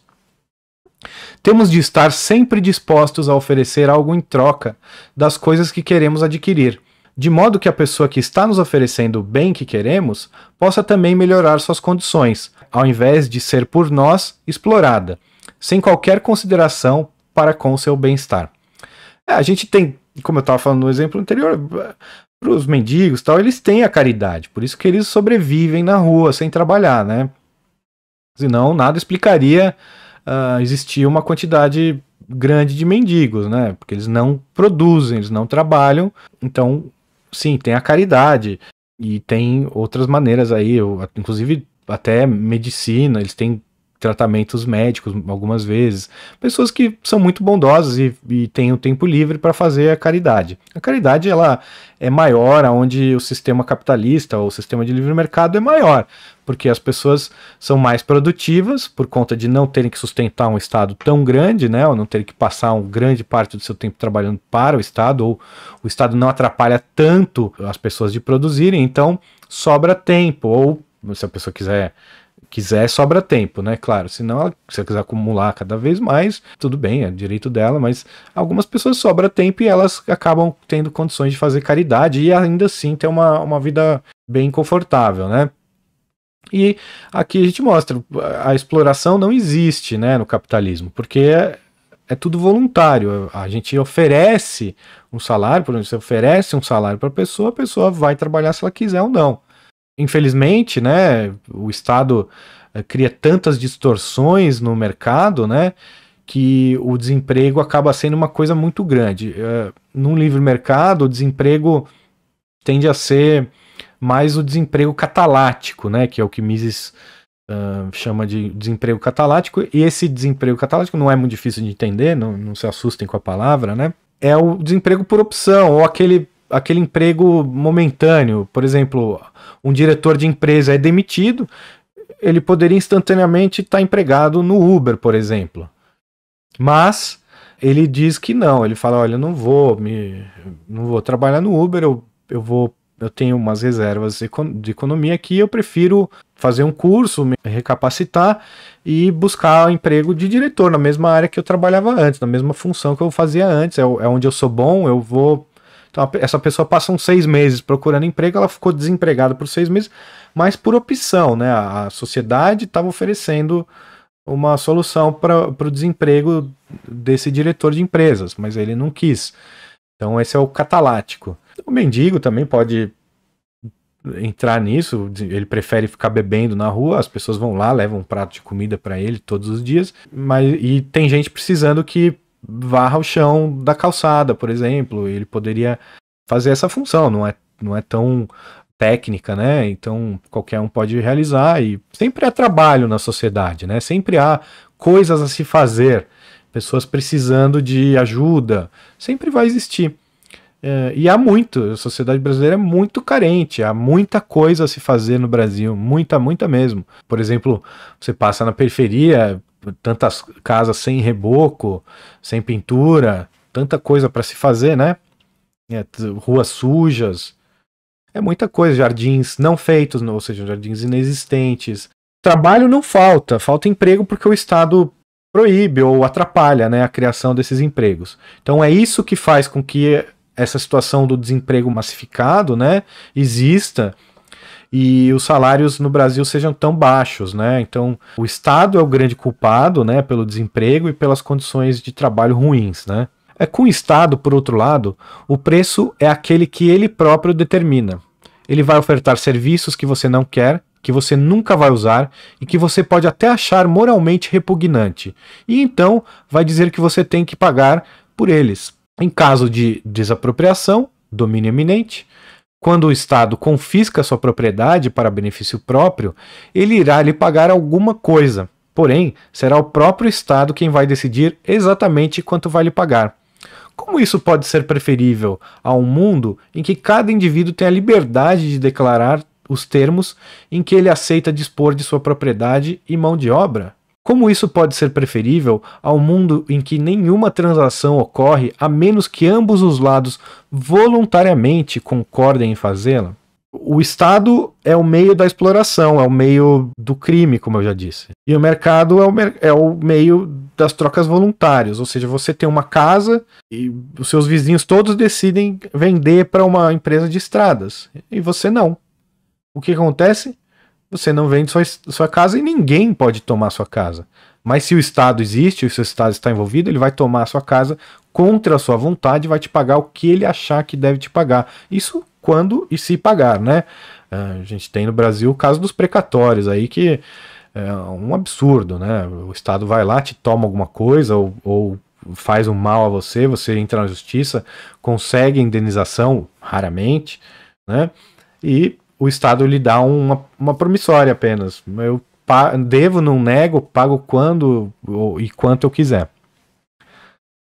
Temos de estar sempre dispostos a oferecer algo em troca das coisas que queremos adquirir, de modo que a pessoa que está nos oferecendo o bem que queremos possa também melhorar suas condições, ao invés de ser por nós explorada sem qualquer consideração para com o seu bem-estar. É, a gente tem, como eu estava falando no exemplo anterior, para os mendigos tal, eles têm a caridade, por isso que eles sobrevivem na rua sem trabalhar, né? Senão nada explicaria uh, existir uma quantidade grande de mendigos, né? Porque eles não produzem, eles não trabalham. Então, sim, tem a caridade e tem outras maneiras aí, inclusive até medicina, eles têm tratamentos médicos algumas vezes. Pessoas que são muito bondosas e, e têm o tempo livre para fazer a caridade. A caridade ela é maior onde o sistema capitalista ou o sistema de livre mercado é maior, porque as pessoas são mais produtivas por conta de não terem que sustentar um Estado tão grande, né, ou não terem que passar uma grande parte do seu tempo trabalhando para o Estado, ou o Estado não atrapalha tanto as pessoas de produzirem, então sobra tempo, ou se a pessoa quiser quiser, sobra tempo, né? Claro, se não, se ela quiser acumular cada vez mais, tudo bem, é direito dela, mas algumas pessoas sobra tempo e elas acabam tendo condições de fazer caridade e ainda assim ter uma, uma vida bem confortável, né? E aqui a gente mostra, a exploração não existe, né, no capitalismo, porque é, é tudo voluntário. A gente oferece um salário, por exemplo, você oferece um salário para a pessoa, a pessoa vai trabalhar se ela quiser ou não infelizmente, né, o Estado eh, cria tantas distorções no mercado, né, que o desemprego acaba sendo uma coisa muito grande. Uh, num livre mercado, o desemprego tende a ser mais o desemprego catalático, né, que é o que Mises uh, chama de desemprego catalático. E esse desemprego catalático não é muito difícil de entender, não, não se assustem com a palavra, né? É o desemprego por opção, ou aquele aquele emprego momentâneo. Por exemplo, um diretor de empresa é demitido, ele poderia instantaneamente estar tá empregado no Uber, por exemplo. Mas ele diz que não, ele fala, olha, não vou me não vou trabalhar no Uber, eu, eu vou eu tenho umas reservas de economia aqui, eu prefiro fazer um curso, me recapacitar e buscar emprego de diretor na mesma área que eu trabalhava antes, na mesma função que eu fazia antes, é, é onde eu sou bom, eu vou então, essa pessoa passou uns seis meses procurando emprego, ela ficou desempregada por seis meses, mas por opção, né? A sociedade estava oferecendo uma solução para o desemprego desse diretor de empresas, mas ele não quis. Então, esse é o catalático. O mendigo também pode entrar nisso, ele prefere ficar bebendo na rua, as pessoas vão lá, levam um prato de comida para ele todos os dias, mas e tem gente precisando que varra o chão da calçada, por exemplo. Ele poderia fazer essa função, não é, não é tão técnica, né? Então qualquer um pode realizar e sempre há trabalho na sociedade, né? Sempre há coisas a se fazer, pessoas precisando de ajuda, sempre vai existir. É, e há muito, a sociedade brasileira é muito carente, há muita coisa a se fazer no Brasil, muita, muita mesmo. Por exemplo, você passa na periferia, tantas casas sem reboco, sem pintura, tanta coisa para se fazer, né? É, ruas sujas, é muita coisa, jardins não feitos, ou seja, jardins inexistentes. Trabalho não falta, falta emprego porque o Estado proíbe ou atrapalha né, a criação desses empregos. Então é isso que faz com que essa situação do desemprego massificado né, exista e os salários no Brasil sejam tão baixos, né? Então, o Estado é o grande culpado, né, pelo desemprego e pelas condições de trabalho ruins, né? É com o Estado, por outro lado, o preço é aquele que ele próprio determina. Ele vai ofertar serviços que você não quer, que você nunca vai usar e que você pode até achar moralmente repugnante. E então vai dizer que você tem que pagar por eles. Em caso de desapropriação, domínio eminente, quando o Estado confisca sua propriedade para benefício próprio, ele irá lhe pagar alguma coisa. Porém, será o próprio Estado quem vai decidir exatamente quanto vai lhe pagar. Como isso pode ser preferível a um mundo em que cada indivíduo tem a liberdade de declarar os termos em que ele aceita dispor de sua propriedade e mão de obra? Como isso pode ser preferível ao mundo em que nenhuma transação ocorre a menos que ambos os lados voluntariamente concordem em fazê-la? O Estado é o meio da exploração, é o meio do crime, como eu já disse. E o mercado é o, mer é o meio das trocas voluntárias, ou seja, você tem uma casa e os seus vizinhos todos decidem vender para uma empresa de estradas e você não. O que acontece? você não vende sua, sua casa e ninguém pode tomar sua casa. Mas se o Estado existe, se o Estado está envolvido, ele vai tomar a sua casa contra a sua vontade e vai te pagar o que ele achar que deve te pagar. Isso quando e se pagar, né? É, a gente tem no Brasil o caso dos precatórios aí que é um absurdo, né? O Estado vai lá, te toma alguma coisa ou, ou faz um mal a você, você entra na justiça, consegue indenização, raramente, né? E o Estado lhe dá uma, uma promissória apenas. Eu devo, não nego, pago quando e quanto eu quiser.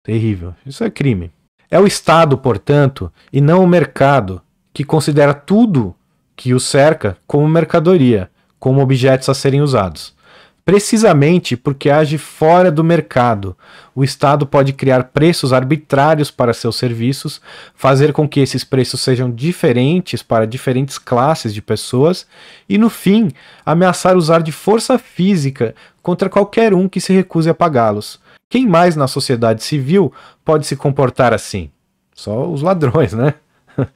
Terrível. Isso é crime. É o Estado, portanto, e não o mercado, que considera tudo que o cerca como mercadoria, como objetos a serem usados precisamente porque age fora do mercado. O Estado pode criar preços arbitrários para seus serviços, fazer com que esses preços sejam diferentes para diferentes classes de pessoas e, no fim, ameaçar usar de força física contra qualquer um que se recuse a pagá-los. Quem mais na sociedade civil pode se comportar assim? Só os ladrões, né?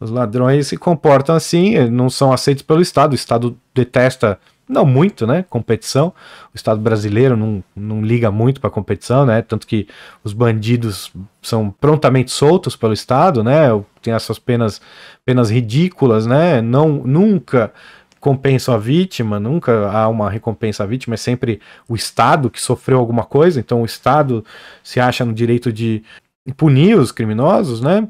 Os ladrões se comportam assim, não são aceitos pelo Estado, o Estado detesta não muito, né? Competição. O Estado brasileiro não, não liga muito para competição, né? Tanto que os bandidos são prontamente soltos pelo Estado, né? Tem essas penas, penas ridículas, né? Não, nunca compensam a vítima, nunca há uma recompensa à vítima, é sempre o Estado que sofreu alguma coisa, então o Estado se acha no direito de punir os criminosos, né?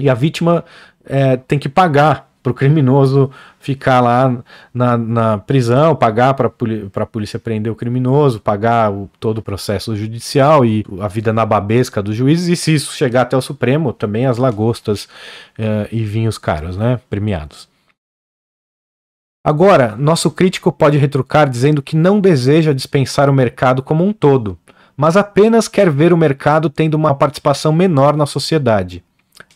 E a vítima é, tem que pagar para o criminoso ficar lá na, na prisão, pagar para a polícia prender o criminoso, pagar o, todo o processo judicial e a vida na babesca dos juízes, e se isso chegar até o Supremo, também as lagostas eh, e vinhos caros, né, premiados. Agora, nosso crítico pode retrucar dizendo que não deseja dispensar o mercado como um todo, mas apenas quer ver o mercado tendo uma participação menor na sociedade.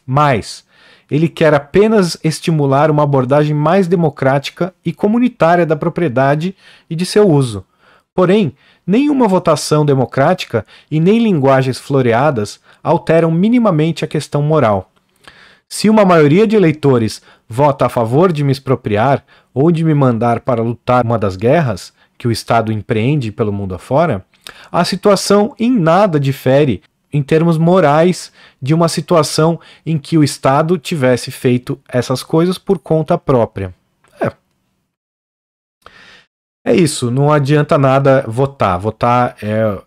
Mas, ele quer apenas estimular uma abordagem mais democrática e comunitária da propriedade e de seu uso. Porém, nenhuma votação democrática e nem linguagens floreadas alteram minimamente a questão moral. Se uma maioria de eleitores vota a favor de me expropriar ou de me mandar para lutar uma das guerras que o Estado empreende pelo mundo afora, a situação em nada difere em termos morais de uma situação em que o Estado tivesse feito essas coisas por conta própria. É. É isso, não adianta nada votar. Votar é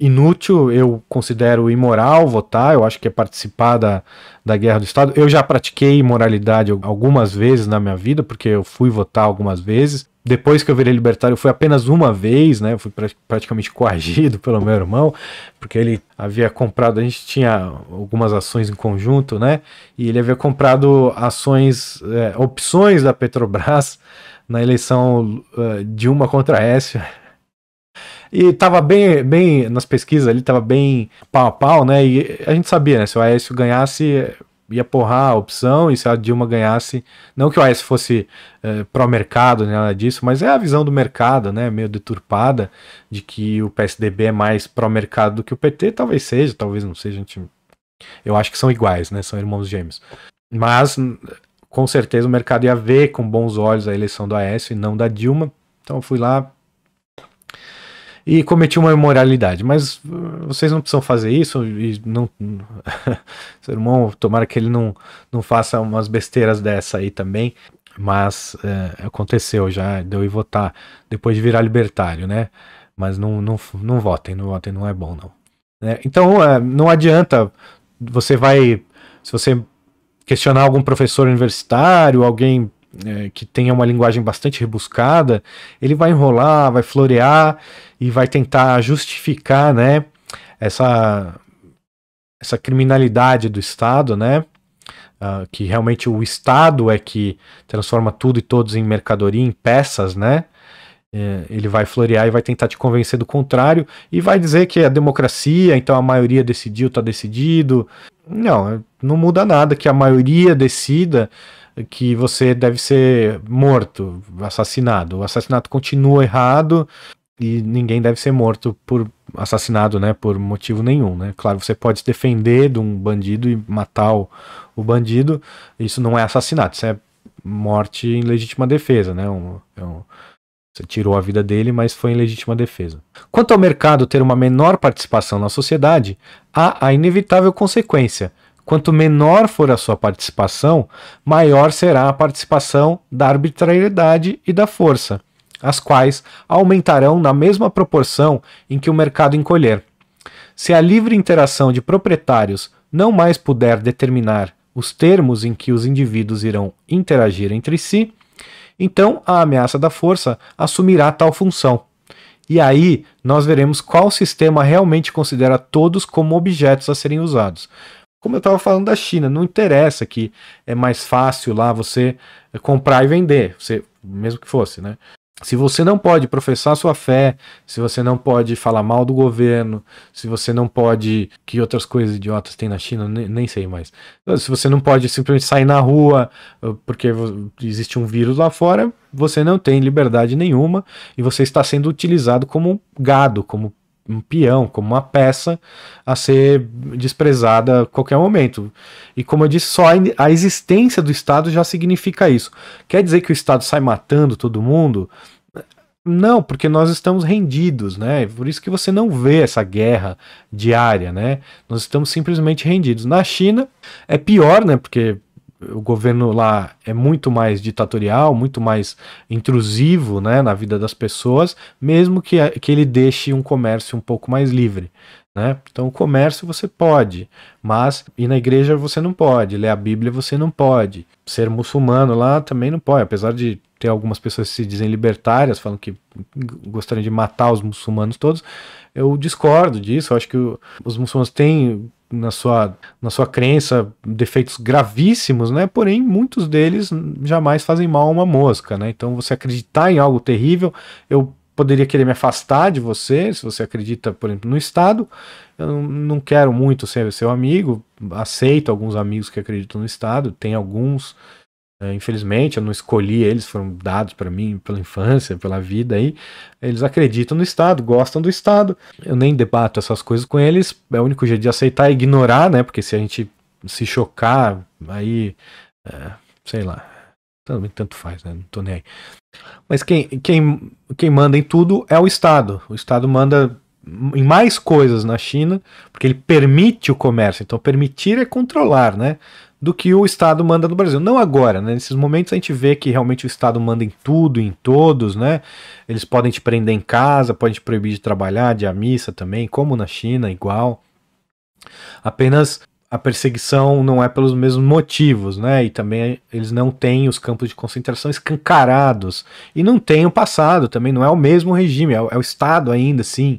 inútil, eu considero imoral votar, eu acho que é participar da, da guerra do Estado. Eu já pratiquei imoralidade algumas vezes na minha vida, porque eu fui votar algumas vezes depois que eu virei libertário, foi apenas uma vez, né? Eu fui praticamente coagido pelo meu irmão, porque ele havia comprado, a gente tinha algumas ações em conjunto, né? E ele havia comprado ações, é, opções da Petrobras na eleição uh, é, Dilma contra Écio. E estava bem, bem nas pesquisas ali, estava bem pau a pau, né? E a gente sabia, né? Se o Aécio ganhasse, ia porrar a opção e se a Dilma ganhasse, não que o AS fosse é, pró-mercado, nem nada disso, mas é a visão do mercado, né, meio deturpada, de que o PSDB é mais pró-mercado do que o PT, talvez seja, talvez não seja, a gente, eu acho que são iguais, né, são irmãos gêmeos. Mas, com certeza, o mercado ia ver com bons olhos a eleição do AS e não da Dilma, então eu fui lá, e cometi uma imoralidade. Mas uh, vocês não precisam fazer isso e não. Seu irmão, tomara que ele não, não faça umas besteiras dessa aí também. Mas é, aconteceu já, deu e votar depois de virar libertário, né? Mas não, não, não votem, não votem, não é bom não. É, então é, não adianta, você vai. Se você questionar algum professor universitário, alguém é, que tenha uma linguagem bastante rebuscada, ele vai enrolar, vai florear e vai tentar justificar, né, essa, essa criminalidade do Estado, né, uh, que realmente o Estado é que transforma tudo e todos em mercadoria, em peças, né, é, ele vai florear e vai tentar te convencer do contrário e vai dizer que é democracia, então a maioria decidiu, tá decidido. Não, não muda nada que a maioria decida que você deve ser morto, assassinado. O assassinato continua errado e ninguém deve ser morto por assassinado, né, por motivo nenhum, né? Claro, você pode se defender de um bandido e matar o, o bandido, isso não é assassinato, isso é morte em legítima defesa, né? Um, é um, você tirou a vida dele, mas foi em legítima defesa. Quanto ao mercado ter uma menor participação na sociedade, há a inevitável consequência, Quanto menor for a sua participação, maior será a participação da arbitrariedade e da força, as quais aumentarão na mesma proporção em que o mercado encolher. Se a livre interação de proprietários não mais puder determinar os termos em que os indivíduos irão interagir entre si, então a ameaça da força assumirá tal função. E aí nós veremos qual sistema realmente considera todos como objetos a serem usados. Como eu estava falando da China, não interessa que é mais fácil lá você eh, comprar e vender, você, mesmo que fosse, né? Se você não pode professar sua fé, se você não pode falar mal do governo, se você não pode. Que outras coisas idiotas tem na China? Nem, nem sei mais. Se você não pode simplesmente sair na rua eh, porque existe um vírus lá fora, você não tem liberdade nenhuma e você está sendo utilizado como gado, como um peão, como uma peça a ser desprezada a qualquer momento. E como eu disse, só a existência do Estado já significa isso. Quer dizer que o Estado sai matando todo mundo? Não, porque nós estamos rendidos, né? Por isso que você não vê essa guerra diária, né? Nós estamos simplesmente rendidos. Na China é pior, né? Porque o governo lá é muito mais ditatorial, muito mais intrusivo né, na vida das pessoas, mesmo que, que ele deixe um comércio um pouco mais livre. Né? Então, o comércio você pode, mas ir na igreja você não pode, ler a Bíblia você não pode, ser muçulmano lá também não pode, apesar de ter algumas pessoas que se dizem libertárias, falam que gostariam de matar os muçulmanos todos. Eu discordo disso, eu acho que os muçulmanos têm na sua, na sua crença defeitos gravíssimos, né? Porém, muitos deles jamais fazem mal a uma mosca, né? Então, você acreditar em algo terrível, eu poderia querer me afastar de você, se você acredita, por exemplo, no Estado. Eu não quero muito ser seu amigo, aceito alguns amigos que acreditam no Estado, tem alguns é, infelizmente, eu não escolhi eles, foram dados para mim pela infância, pela vida aí. Eles acreditam no Estado, gostam do Estado. Eu nem debato essas coisas com eles. É o único jeito de aceitar e ignorar, né? Porque se a gente se chocar, aí. É, sei lá. Também tanto faz, né? Não tô nem aí. Mas quem, quem, quem manda em tudo é o Estado. O Estado manda em mais coisas na China, porque ele permite o comércio. Então, permitir é controlar, né? do que o Estado manda no Brasil. Não agora, né? Nesses momentos a gente vê que realmente o Estado manda em tudo, em todos, né? Eles podem te prender em casa, podem te proibir de trabalhar, de ir à missa também, como na China, igual. Apenas a perseguição não é pelos mesmos motivos, né? E também eles não têm os campos de concentração escancarados. E não tem o passado também, não é o mesmo regime, é o, é o Estado ainda, sim.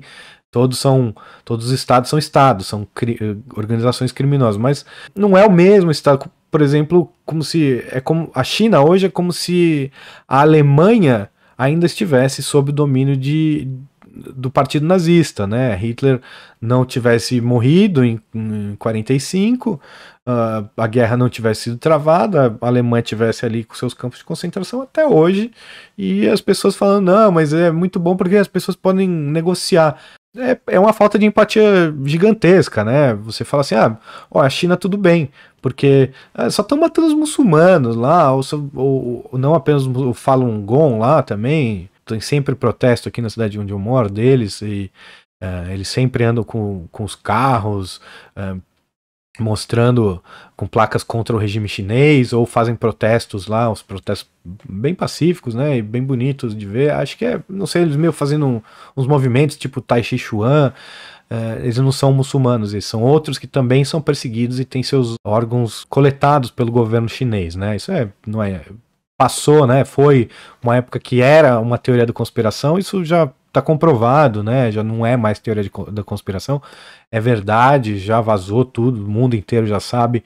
Todos são, todos os estados são estados, são cri eh, organizações criminosas, mas não é o mesmo estado, por exemplo, como se é como a China hoje é como se a Alemanha ainda estivesse sob o domínio de do partido nazista, né? Hitler não tivesse morrido em, em 45, uh, ah, a guerra não tivesse sido travada, a Alemanha tivesse ali com seus campos de concentração até hoje, e as pessoas falando, não, mas é muito bom porque as pessoas podem negociar é, é uma falta de empatia gigantesca, né? Você fala assim, ah, ó, a China tudo bem, porque ah, só estão matando os muçulmanos lá, ou, ou, ou, não apenas o Falun Gong lá também, tem sempre protesto aqui na cidade onde eu moro deles, e eh, eles sempre andam com, com os carros, ah, mostrando com placas contra o regime chinês ou fazem protestos lá, uns protestos bem pacíficos, né, e bem bonitos de ver. Acho que é, não sei, eles meio fazendo uns movimentos tipo Tai Chi Chuan. Uh, eles não são muçulmanos, eles são outros que também são perseguidos e têm seus órgãos coletados pelo governo chinês, né? Isso é, não é passou, né? Foi uma época que era uma teoria da conspiração, isso já tá comprovado, né? Já não é mais teoria de, da conspiração, é verdade, já vazou tudo, o mundo inteiro já sabe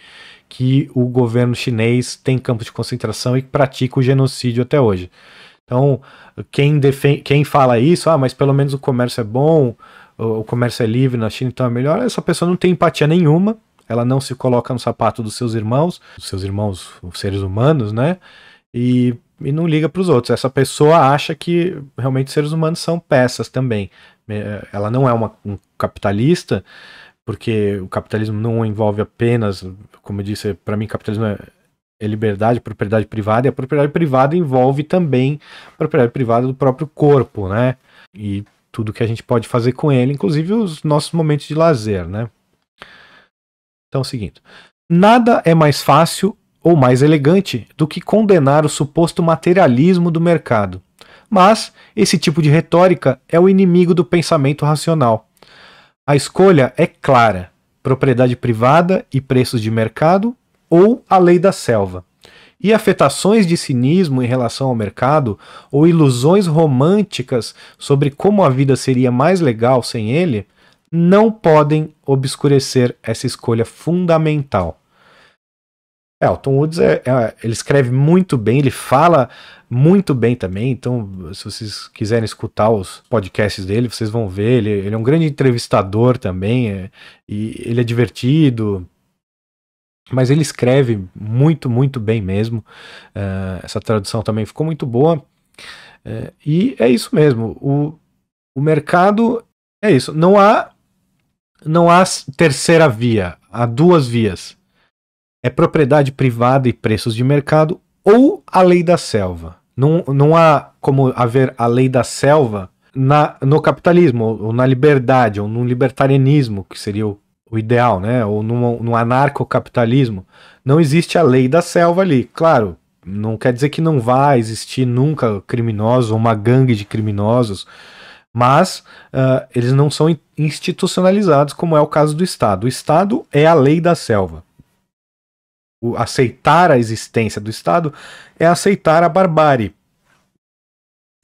que o governo chinês tem campos de concentração e pratica o genocídio até hoje. Então, quem, defende, quem fala isso, ah, mas pelo menos o comércio é bom, o comércio é livre na China, então é melhor, essa pessoa não tem empatia nenhuma, ela não se coloca no sapato dos seus irmãos, dos seus irmãos, os seres humanos, né? E e não liga para os outros. Essa pessoa acha que realmente seres humanos são peças também. É, ela não é uma, um capitalista, porque o capitalismo não envolve apenas, como eu disse, para mim, capitalismo é, é liberdade, propriedade privada, e a propriedade privada envolve também a propriedade privada do próprio corpo, né? E tudo que a gente pode fazer com ele, inclusive os nossos momentos de lazer, né? Então, é o seguinte: nada é mais fácil ou mais elegante do que condenar o suposto materialismo do mercado. Mas esse tipo de retórica é o inimigo do pensamento racional. A escolha é clara: propriedade privada e preços de mercado ou a lei da selva. E afetações de cinismo em relação ao mercado ou ilusões românticas sobre como a vida seria mais legal sem ele não podem obscurecer essa escolha fundamental. É, o Tom Woods é, é, ele escreve muito bem, ele fala muito bem também. Então, se vocês quiserem escutar os podcasts dele, vocês vão ver. Ele, ele é um grande entrevistador também, é, e ele é divertido. Mas ele escreve muito, muito bem mesmo. É, essa tradução também ficou muito boa. É, e é isso mesmo. O, o mercado é isso. Não há, não há terceira via. Há duas vias é propriedade privada e preços de mercado ou a lei da selva. Não, não há como haver a lei da selva na, no capitalismo, ou, na liberdade, ou no libertarianismo, que seria o, o ideal, né? ou no, no anarcocapitalismo. Não existe a lei da selva ali. Claro, não quer dizer que não vá existir nunca criminosos ou uma gangue de criminosos, mas uh, eles não são institucionalizados como é o caso do Estado. O Estado é a lei da selva o aceitar a existência do Estado é aceitar a barbárie.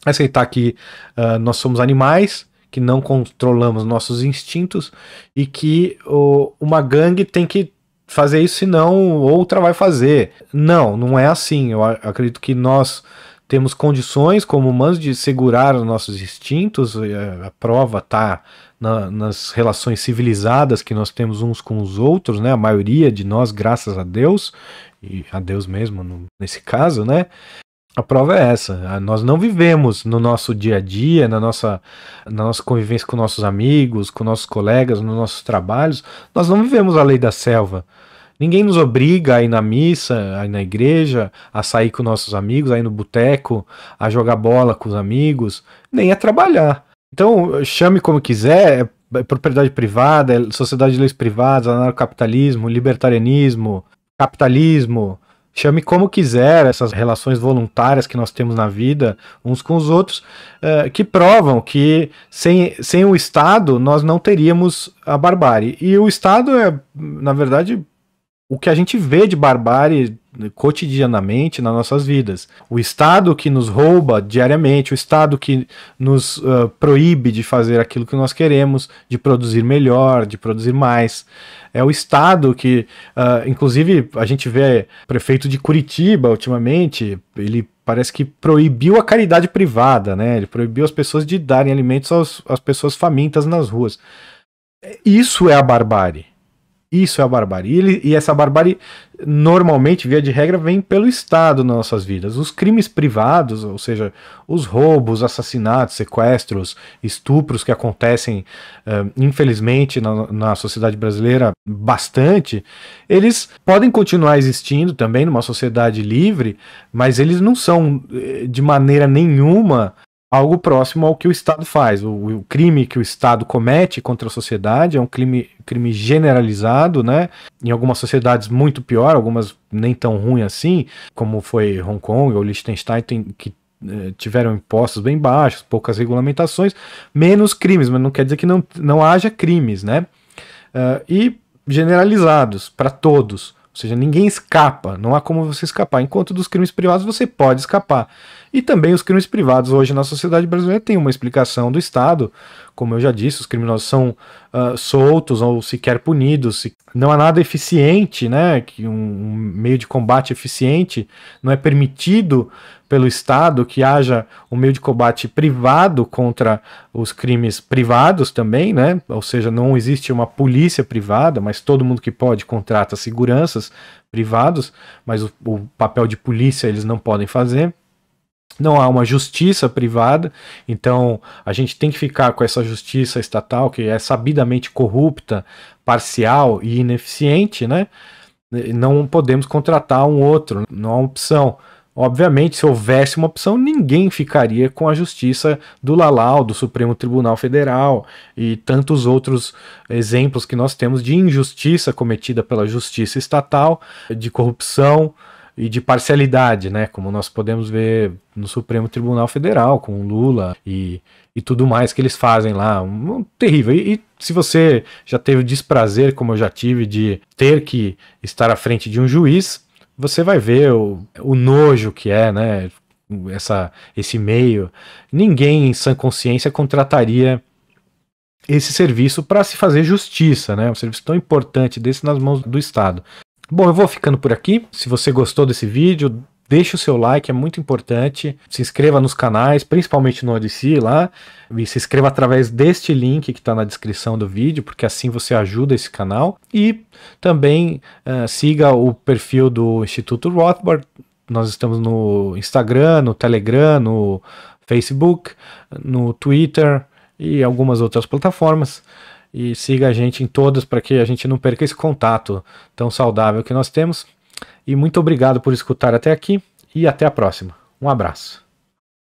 Aceitar que uh, nós somos animais, que não controlamos nossos instintos e que uma gangue tem que fazer isso, senão outra vai fazer. Não, não é assim. Eu acredito que nós temos condições como humanos de segurar os nossos instintos, a prova está na, nas relações civilizadas que nós temos uns com os outros, né? A maioria de nós, graças a Deus, e a Deus mesmo no, nesse caso, né? A prova é essa. Ah, nós não vivemos no nosso dia a dia, na nossa, na nossa convivência com nossos amigos, com nossos colegas, nos nossos trabalhos. Nós não vivemos a lei da selva. Ninguém nos obriga a ir na missa, a ir na igreja, a sair com nossos amigos, a ir no boteco, a jogar bola com os amigos, nem a trabalhar. Então, chame como quiser, é, é propriedade privada, é sociedade de leis privadas, anarcocapitalismo, libertarianismo, capitalismo, chame como quiser essas relações voluntárias que nós temos na vida uns com os outros, é, que provam que sem, sem o Estado nós não teríamos a barbárie. E o Estado é, na verdade, o que a gente vê de barbárie né, cotidianamente nas nossas vidas. O Estado que nos rouba diariamente, o Estado que nos uh, proíbe de fazer aquilo que nós queremos, de produzir melhor, de produzir mais. É o Estado que, uh, inclusive, a gente vê prefeito de Curitiba ultimamente, ele parece que proibiu a caridade privada, né? Ele proibiu as pessoas de darem alimentos aos, às pessoas famintas nas ruas. É, isso é a barbárie. Isso é a barbárie. E, ele, e, essa barbárie, normalmente, via de regra, vem pelo Estado nas nossas vidas. Os crimes privados, ou seja, os roubos, assassinatos, sequestros, estupros que acontecem, uh, infelizmente, na, na sociedade brasileira bastante, eles podem continuar existindo também numa sociedade livre, mas eles não são, eh, de maneira nenhuma, algo próximo ao que o Estado faz. O, o, crime que o Estado comete contra a sociedade é um crime, crime generalizado, né? Em algumas sociedades muito pior, algumas nem tão ruim assim, como foi Hong Kong ou Liechtenstein, tem, que eh, tiveram impostos bem baixos, poucas regulamentações, menos crimes, mas não quer dizer que não, não haja crimes, né? Uh, e generalizados para todos, ou seja, ninguém escapa, não há como você escapar. Enquanto dos crimes privados você pode escapar. E também os crimes privados hoje na sociedade brasileira têm uma explicação do Estado. Como eu já disse, os criminosos são uh, soltos ou sequer punidos. Não há nada eficiente, né? Que um, um meio de combate eficiente não é permitido pelo Estado que haja um meio de combate privado contra os crimes privados também, né? Ou seja, não existe uma polícia privada, mas todo mundo que pode contrata seguranças privados, mas o, o papel de polícia eles não podem fazer não há uma justiça privada, então a gente tem que ficar com essa justiça estatal que é sabidamente corrupta, parcial e ineficiente, né? Não podemos contratar um outro, não há opção. Obviamente, se houvesse uma opção, ninguém ficaria com a justiça do Lalau, do Supremo Tribunal Federal e tantos outros exemplos que nós temos de injustiça cometida pela justiça estatal, de corrupção e de parcialidade, né? Como nós podemos ver no Supremo Tribunal Federal, com Lula e, e tudo mais que eles fazem lá. Um, um terrível. E, e, se você já teve o desprazer, como eu já tive, de ter que estar à frente de um juiz, você vai ver o, o nojo que é, né? Essa, esse meio. Ninguém em sã consciência contrataria esse serviço para se fazer justiça, né? Um serviço tão importante desse nas mãos do Estado. Bom, eu vou ficando por aqui. Se você gostou desse vídeo, deixe o seu like, é muito importante. Se inscreva nos canais, principalmente no Odyssey lá. E se inscreva através deste link que está na descrição do vídeo, porque assim você ajuda esse canal. E também uh, siga o perfil do Instituto Rothbard. Nós estamos no Instagram, no Telegram, no Facebook, no Twitter e algumas outras plataformas e siga a gente em todas para que a gente não perca esse contato tão saudável que nós temos. E muito obrigado por escutar até aqui e até a próxima. Um abraço.